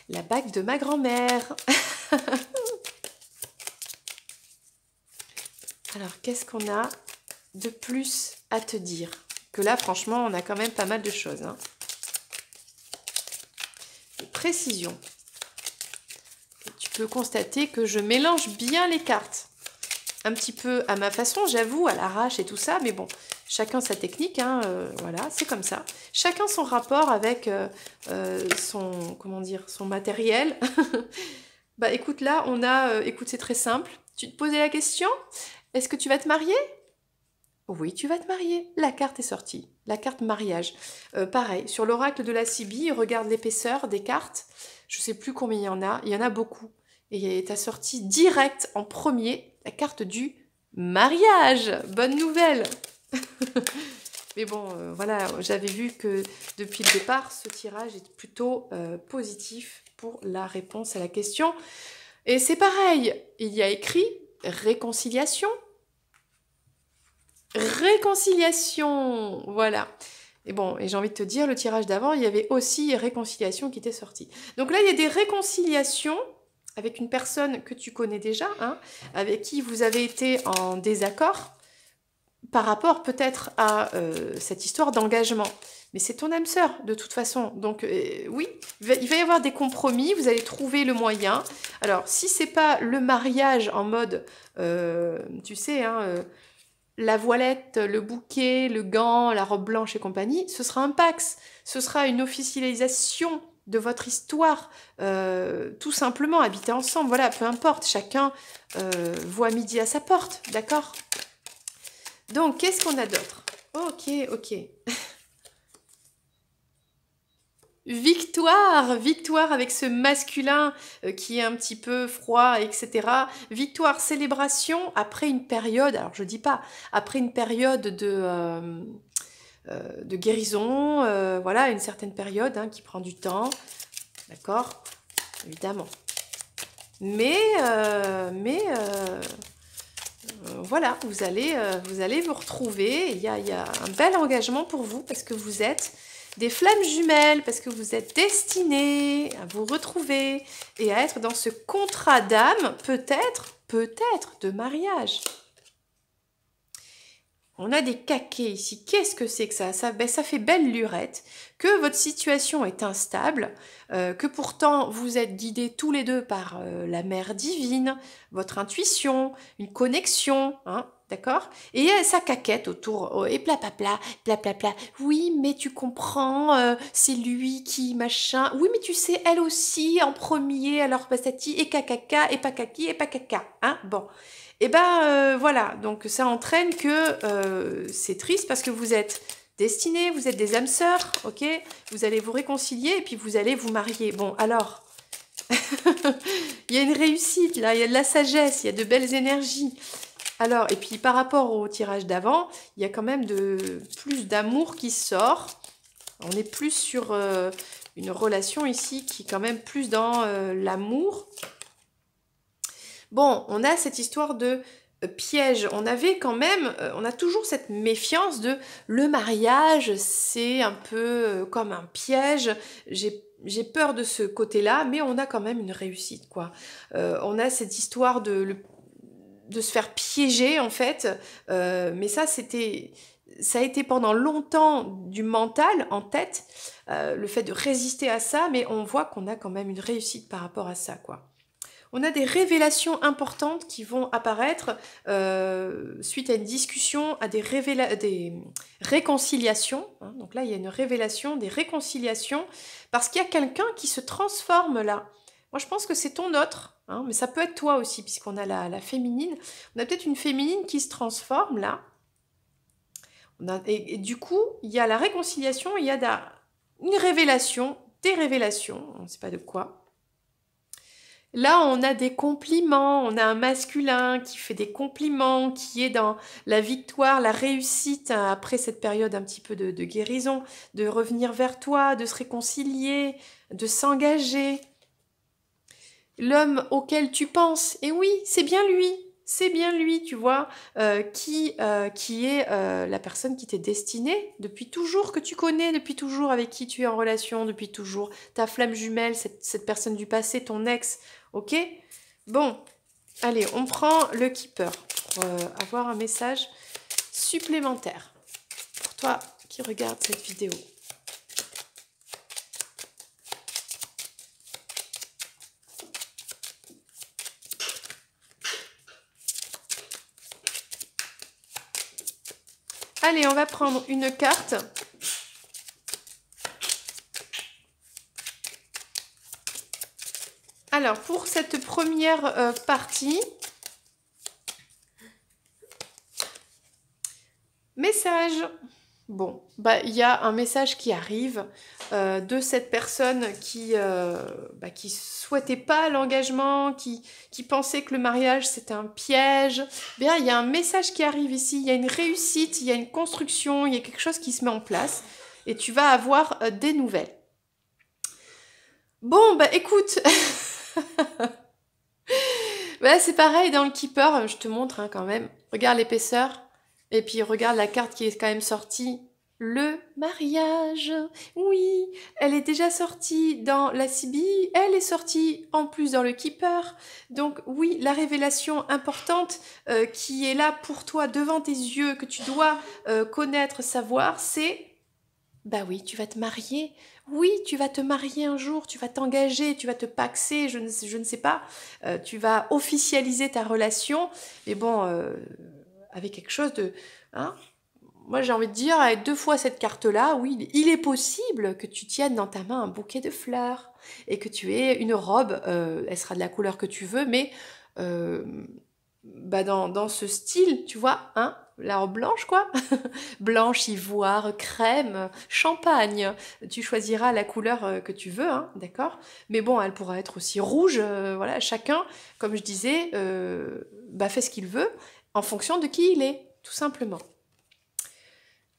la bague de ma grand-mère. Alors, qu'est-ce qu'on a de plus à te dire Que là, franchement, on a quand même pas mal de choses. Hein. Précision. tu peux constater que je mélange bien les cartes. Un petit peu à ma façon, j'avoue, à l'arrache et tout ça, mais bon, chacun sa technique, hein, euh, voilà, c'est comme ça. Chacun son rapport avec euh, euh, son, comment dire, son matériel. bah écoute, là, on a, écoute, c'est très simple. Tu te posais la question est-ce que tu vas te marier oui, tu vas te marier. La carte est sortie. La carte mariage. Euh, pareil, sur l'oracle de la Sibie, regarde l'épaisseur des cartes. Je ne sais plus combien il y en a. Il y en a beaucoup. Et tu as sorti direct en premier la carte du mariage. Bonne nouvelle Mais bon, euh, voilà, j'avais vu que depuis le départ, ce tirage est plutôt euh, positif pour la réponse à la question. Et c'est pareil, il y a écrit réconciliation, Réconciliation, voilà. Et bon, et j'ai envie de te dire, le tirage d'avant, il y avait aussi réconciliation qui était sortie. Donc là, il y a des réconciliations avec une personne que tu connais déjà, hein, avec qui vous avez été en désaccord par rapport peut-être à euh, cette histoire d'engagement. Mais c'est ton âme sœur, de toute façon. Donc euh, oui, il va y avoir des compromis, vous allez trouver le moyen. Alors, si c'est pas le mariage en mode, euh, tu sais, hein, la voilette, le bouquet, le gant, la robe blanche et compagnie, ce sera un pax, ce sera une officialisation de votre histoire, euh, tout simplement, habiter ensemble, voilà, peu importe, chacun euh, voit midi à sa porte, d'accord Donc, qu'est-ce qu'on a d'autre Ok, ok. Victoire, victoire avec ce masculin euh, qui est un petit peu froid, etc. Victoire, célébration après une période, alors je dis pas, après une période de, euh, euh, de guérison, voilà, une certaine période hein, qui prend du temps, d'accord, évidemment. Mais, mais voilà, vous allez, vous allez vous retrouver, il y a, il y a un bel engagement pour vous parce que vous êtes des flammes jumelles parce que vous êtes destinés à vous retrouver et à être dans ce contrat d'âme, peut-être, peut-être de mariage. On a des caquets ici. Qu'est-ce que c'est que ça ça, ben, fait belle lurette que votre situation est instable, euh, que pourtant vous êtes guidés tous les deux par euh, la mère divine, votre intuition, une connexion. Hein. D'accord Et ça caquette autour, oh, et pla pla. Oui, mais tu comprends, euh, c'est lui qui machin. Oui, mais tu sais, elle aussi, en premier, alors Passati, et kakaka et pas kaki, et pas caca. Hein Bon. Et eh ben euh, voilà, donc ça entraîne que euh, c'est triste parce que vous êtes destinés, vous êtes des âmes sœurs, ok Vous allez vous réconcilier et puis vous allez vous marier. Bon, alors, il y a une réussite là, il y a de la sagesse, il y a de belles énergies. Alors, et puis par rapport au tirage d'avant, il y a quand même de, plus d'amour qui sort. On est plus sur euh, une relation ici qui est quand même plus dans euh, l'amour. Bon, on a cette histoire de euh, piège. On avait quand même, on a toujours cette méfiance de le mariage, c'est un peu comme un piège. J'ai peur de ce côté-là, mais on a quand même une réussite, quoi. on a cette histoire de le de se faire piéger en fait. Euh, mais ça, c'était, ça a été pendant longtemps du mental en tête, euh, le fait de résister à ça. Mais on voit qu'on a quand même une réussite par rapport à ça, quoi. On a des révélations importantes qui vont apparaître euh, suite à une discussion, à des, des réconciliations. Hein. donc là, il y a une révélation, des réconciliations, parce qu'il y a quelqu'un qui se transforme là. Moi, je pense que c'est ton autre, hein, mais ça peut être toi aussi, puisqu'on a la, féminine. On a peut-être une féminine qui se transforme là. On et, du coup, il y a la réconciliation, il y a une révélation, des révélations, on ne sait pas de quoi. Là, on a des compliments, on a un masculin qui fait des compliments, qui est dans la victoire, la réussite hein, après cette période un petit peu de, de, guérison, de revenir vers toi, de se réconcilier, de s'engager l'homme auquel tu penses. Et oui, c'est bien lui. C'est bien lui, tu vois, euh, qui, euh, qui est euh, la personne qui t'est destinée depuis toujours, que tu connais depuis toujours, avec qui tu es en relation depuis toujours, ta flamme jumelle, cette, cette personne du passé, ton ex, ok Bon, allez, on prend le keeper pour avoir un message supplémentaire pour toi qui regardes cette vidéo. Allez, on va prendre une carte. Alors, pour cette première euh, partie, message. Bon, bah il y a un message qui arrive euh, de cette personne qui, euh, bah, qui souhaitaient pas l'engagement, qui, qui que le mariage c'était un piège. Eh bien, il y a un message qui arrive ici, il y a une réussite, il y a une construction, il y a quelque chose qui se met en place et tu vas avoir euh, des nouvelles. Bon, bah écoute, bah, c'est pareil dans le Keeper, je te montre hein, quand même. Regarde l'épaisseur et puis regarde la carte qui est quand même sortie le mariage. Oui, elle est déjà sortie dans la CBI, elle est sortie en plus dans le Keeper. Donc oui, la révélation importante euh, qui est là pour toi devant tes yeux, que tu dois euh, connaître, savoir, c'est... Bah oui, tu vas te marier. Oui, tu vas te marier un jour, tu vas t'engager, tu vas te paxer, je ne, sais, je ne sais pas. Euh, tu vas officialiser ta relation. Mais bon, avec quelque chose de... Hein, moi j'ai envie de dire, avec deux fois cette carte-là, oui, il est possible que tu tiennes dans ta main un bouquet de fleurs et que tu aies une robe, euh, elle sera de la couleur que tu veux, mais euh, bah dans, ce style, tu vois, hein, la robe blanche quoi, blanche, ivoire, crème, champagne, tu choisiras la couleur euh, que tu veux, hein, d'accord Mais bon, elle pourra être aussi rouge, voilà, chacun, comme je disais, bah fait ce qu'il veut en fonction de qui il est, tout simplement.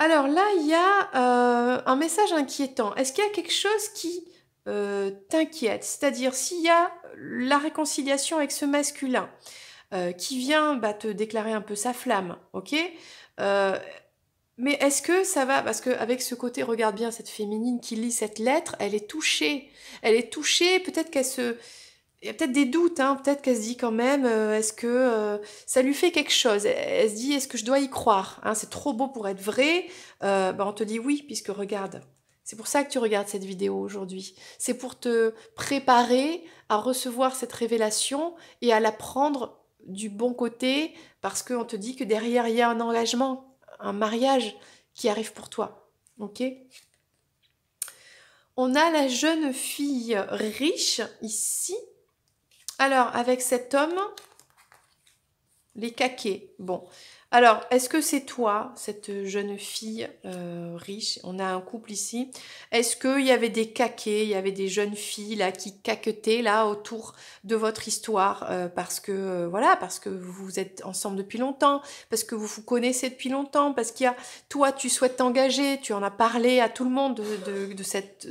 Alors là, il y a euh, un message inquiétant. Est-ce qu'il y a quelque chose qui euh, t'inquiète C'est-à-dire s'il y a la réconciliation avec ce masculin euh, qui vient bah, te déclarer un peu sa flamme, ok mais est-ce que ça va Parce qu'avec ce côté, regarde bien cette féminine qui lit cette lettre, elle est touchée. Elle est touchée, peut-être qu'elle se, il y a peut-être des doutes, hein, peut-être qu'elle se dit quand même, euh, est-ce que euh, ça lui fait quelque chose elle, se dit, est-ce que je dois y croire hein, C'est trop beau pour être vrai. Euh, bah, on te dit oui, puisque regarde. C'est pour ça que tu regardes cette vidéo aujourd'hui. C'est pour te préparer à recevoir cette révélation et à la prendre du bon côté, parce qu'on te dit que derrière, il y a un engagement, un mariage qui arrive pour toi. Ok On a la jeune fille riche ici alors, avec cet homme, les caquets. Bon. Alors, est-ce que c'est toi, cette jeune fille euh, riche On a un couple ici. Est-ce qu'il y avait des caquets, il y avait des jeunes filles là qui caquetaient là autour de votre histoire euh, parce que euh, voilà, parce que vous êtes ensemble depuis longtemps, parce que vous vous connaissez depuis longtemps, parce qu'il y a toi, tu souhaites t'engager, tu en as parlé à tout le monde de cette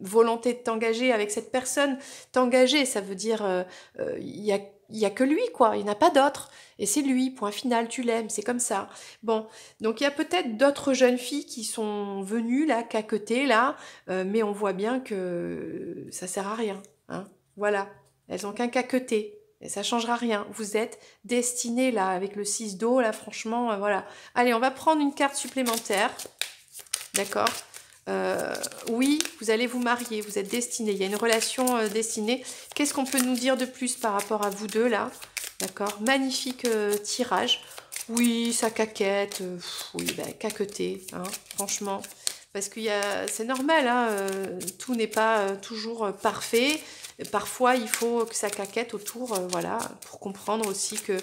volonté de t'engager avec cette personne. T'engager, ça veut dire euh, euh, il n'y a, a que lui, quoi, il n'y a pas d'autre. Et c'est lui, point final, tu l'aimes, c'est comme ça. Bon, donc il y a peut-être d'autres jeunes filles qui sont venues là, caqueter là, euh, mais on voit bien que ça sert à rien. Hein. Voilà, elles n'ont qu'un caqueté. Et ça changera rien. Vous êtes destinées, là, avec le 6 d'eau, là, franchement, voilà. Allez, on va prendre une carte supplémentaire. D'accord euh, oui, vous allez vous marier, vous êtes destinés, il y a une relation euh, destinée. Qu'est-ce qu'on peut nous dire de plus par rapport à vous deux là D'accord Magnifique euh, tirage. Oui, ça caquette, oui, ben, caqueter, hein, franchement. Parce que c'est normal, hein, tout n'est pas toujours parfait. Parfois, il faut que ça caquette autour, voilà, pour comprendre aussi que,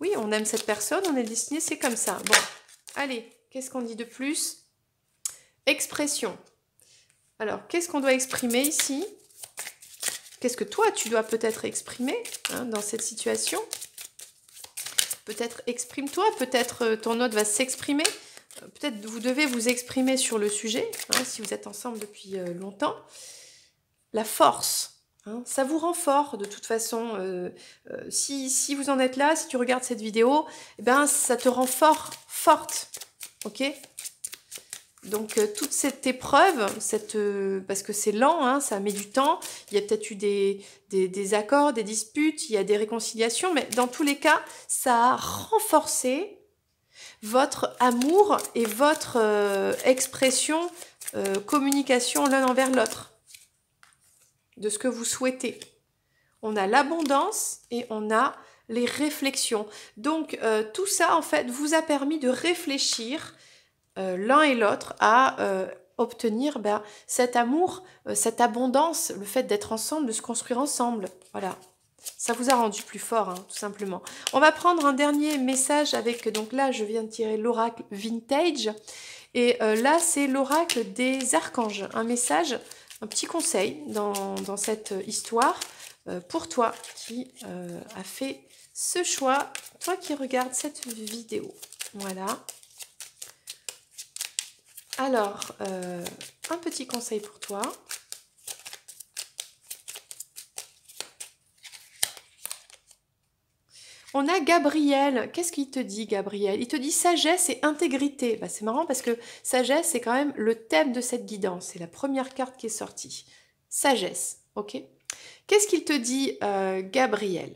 oui, on aime cette personne, on est destiné, c'est comme ça. Bon, allez, qu'est-ce qu'on dit de plus Expression. Alors, qu'est-ce qu'on doit exprimer ici Qu'est-ce que toi, tu dois peut-être exprimer hein, dans cette situation Peut-être exprime-toi, peut-être euh, ton autre va s'exprimer. Euh, peut-être vous devez vous exprimer sur le sujet, hein, si vous êtes ensemble depuis euh, longtemps. La force, hein, ça vous rend fort de toute façon. si, vous en êtes là, si tu regardes cette vidéo, eh ben, ça te rend fort, forte. Ok donc euh, toute cette épreuve, euh, parce que c'est lent, hein, ça met du temps, il y a peut-être eu des, accords, des disputes, il y a des réconciliations, mais dans tous les cas, ça a renforcé votre amour et votre euh, expression, communication l'un envers l'autre, de ce que vous souhaitez. On a l'abondance et on a les réflexions. Donc tout ça, en fait, vous a permis de réfléchir euh, l'un et l'autre à euh, obtenir ben, cet amour, euh, cette abondance, le fait d'être ensemble, de se construire ensemble. Voilà. Ça vous a rendu plus fort, hein, tout simplement. On va prendre un dernier message avec, donc là, je viens de tirer l'oracle vintage. Et là, c'est l'oracle des archanges. Un message, un petit conseil dans, cette histoire pour toi qui a fait ce choix, toi qui regardes cette vidéo. Voilà. Alors, euh, un petit conseil pour toi. On a Gabriel. Qu'est-ce qu'il te dit, Gabriel Il te dit sagesse et intégrité. Bah, c'est marrant parce que sagesse, c'est quand même le thème de cette guidance. C'est la première carte qui est sortie. Sagesse, ok Qu'est-ce qu'il te dit, euh, Gabriel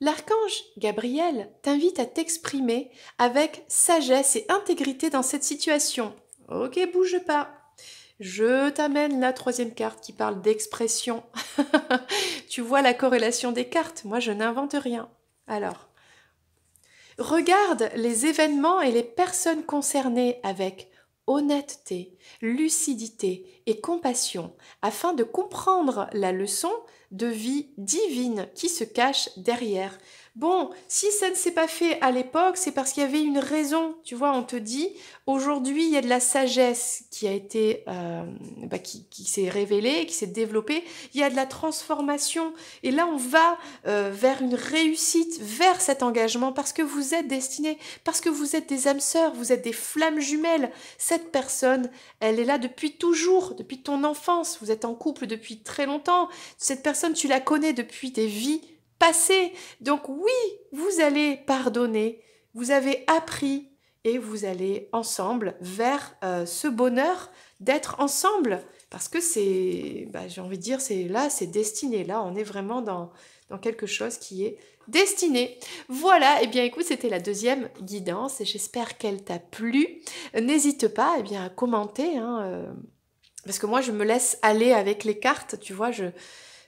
L'archange Gabriel t'invite à t'exprimer avec sagesse et intégrité dans cette situation. Ok, bouge pas. Je t'amène la troisième carte qui parle d'expression. tu vois la corrélation des cartes, moi je n'invente rien. Alors, regarde les événements et les personnes concernées avec honnêteté, lucidité et compassion afin de comprendre la leçon de vie divine qui se cache derrière Bon, si ça ne s'est pas fait à l'époque, c'est parce qu'il y avait une raison. Tu vois, on te dit, aujourd'hui, il y a de la sagesse qui a été, euh, bah, qui, s'est révélée, qui s'est développée. Il y a de la transformation. Et là, on va euh, vers une réussite, vers cet engagement, parce que vous êtes destinés, parce que vous êtes des âmes sœurs, vous êtes des flammes jumelles. Cette personne, elle est là depuis toujours, depuis ton enfance. Vous êtes en couple depuis très longtemps. Cette personne, tu la connais depuis tes vies passé. Donc oui, vous allez pardonner, vous avez appris et vous allez ensemble vers euh, ce bonheur d'être ensemble. Parce que c'est, bah, j'ai envie de dire, c'est là, c'est destiné. Là, on est vraiment dans, dans quelque chose qui est destiné. Voilà, et eh bien écoute, c'était la deuxième guidance et j'espère qu'elle t'a plu. N'hésite pas et eh bien, à commenter, hein, euh, parce que moi, je me laisse aller avec les cartes, tu vois, je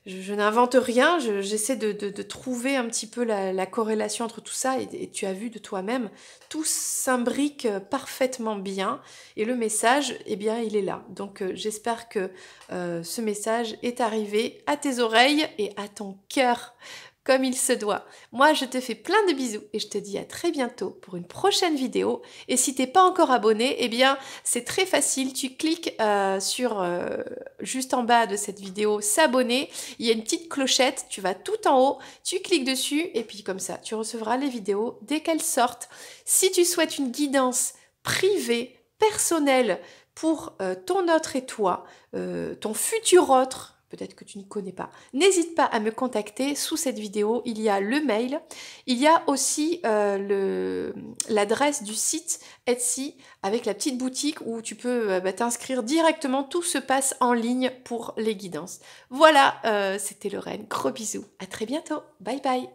je, n'invente rien, j'essaie de, trouver un petit peu la, corrélation entre tout ça et, tu as vu de toi-même, tout s'imbrique euh, parfaitement bien et le message, eh bien, il est là. Donc euh, j'espère que euh, ce message est arrivé à tes oreilles et à ton cœur comme il se doit. Moi, je te fais plein de bisous et je te dis à très bientôt pour une prochaine vidéo. Et si t'es pas encore abonné, eh bien, c'est très facile. Tu cliques euh, sur euh, juste en bas de cette vidéo, s'abonner. Il y a une petite clochette. Tu vas tout en haut, tu cliques dessus et puis comme ça, tu recevras les vidéos dès qu'elles sortent. Si tu souhaites une guidance privée, personnelle pour euh, ton autre et toi, ton futur autre, peut-être que tu n'y connais pas. N'hésite pas à me contacter sous cette vidéo. Il y a le mail, il y a aussi euh, l'adresse du site Etsy avec la petite boutique où tu peux euh, bah, t'inscrire directement. Tout se passe en ligne pour les guidances. Voilà, euh, c'était Lorraine. Gros bisous. À très bientôt. Bye bye.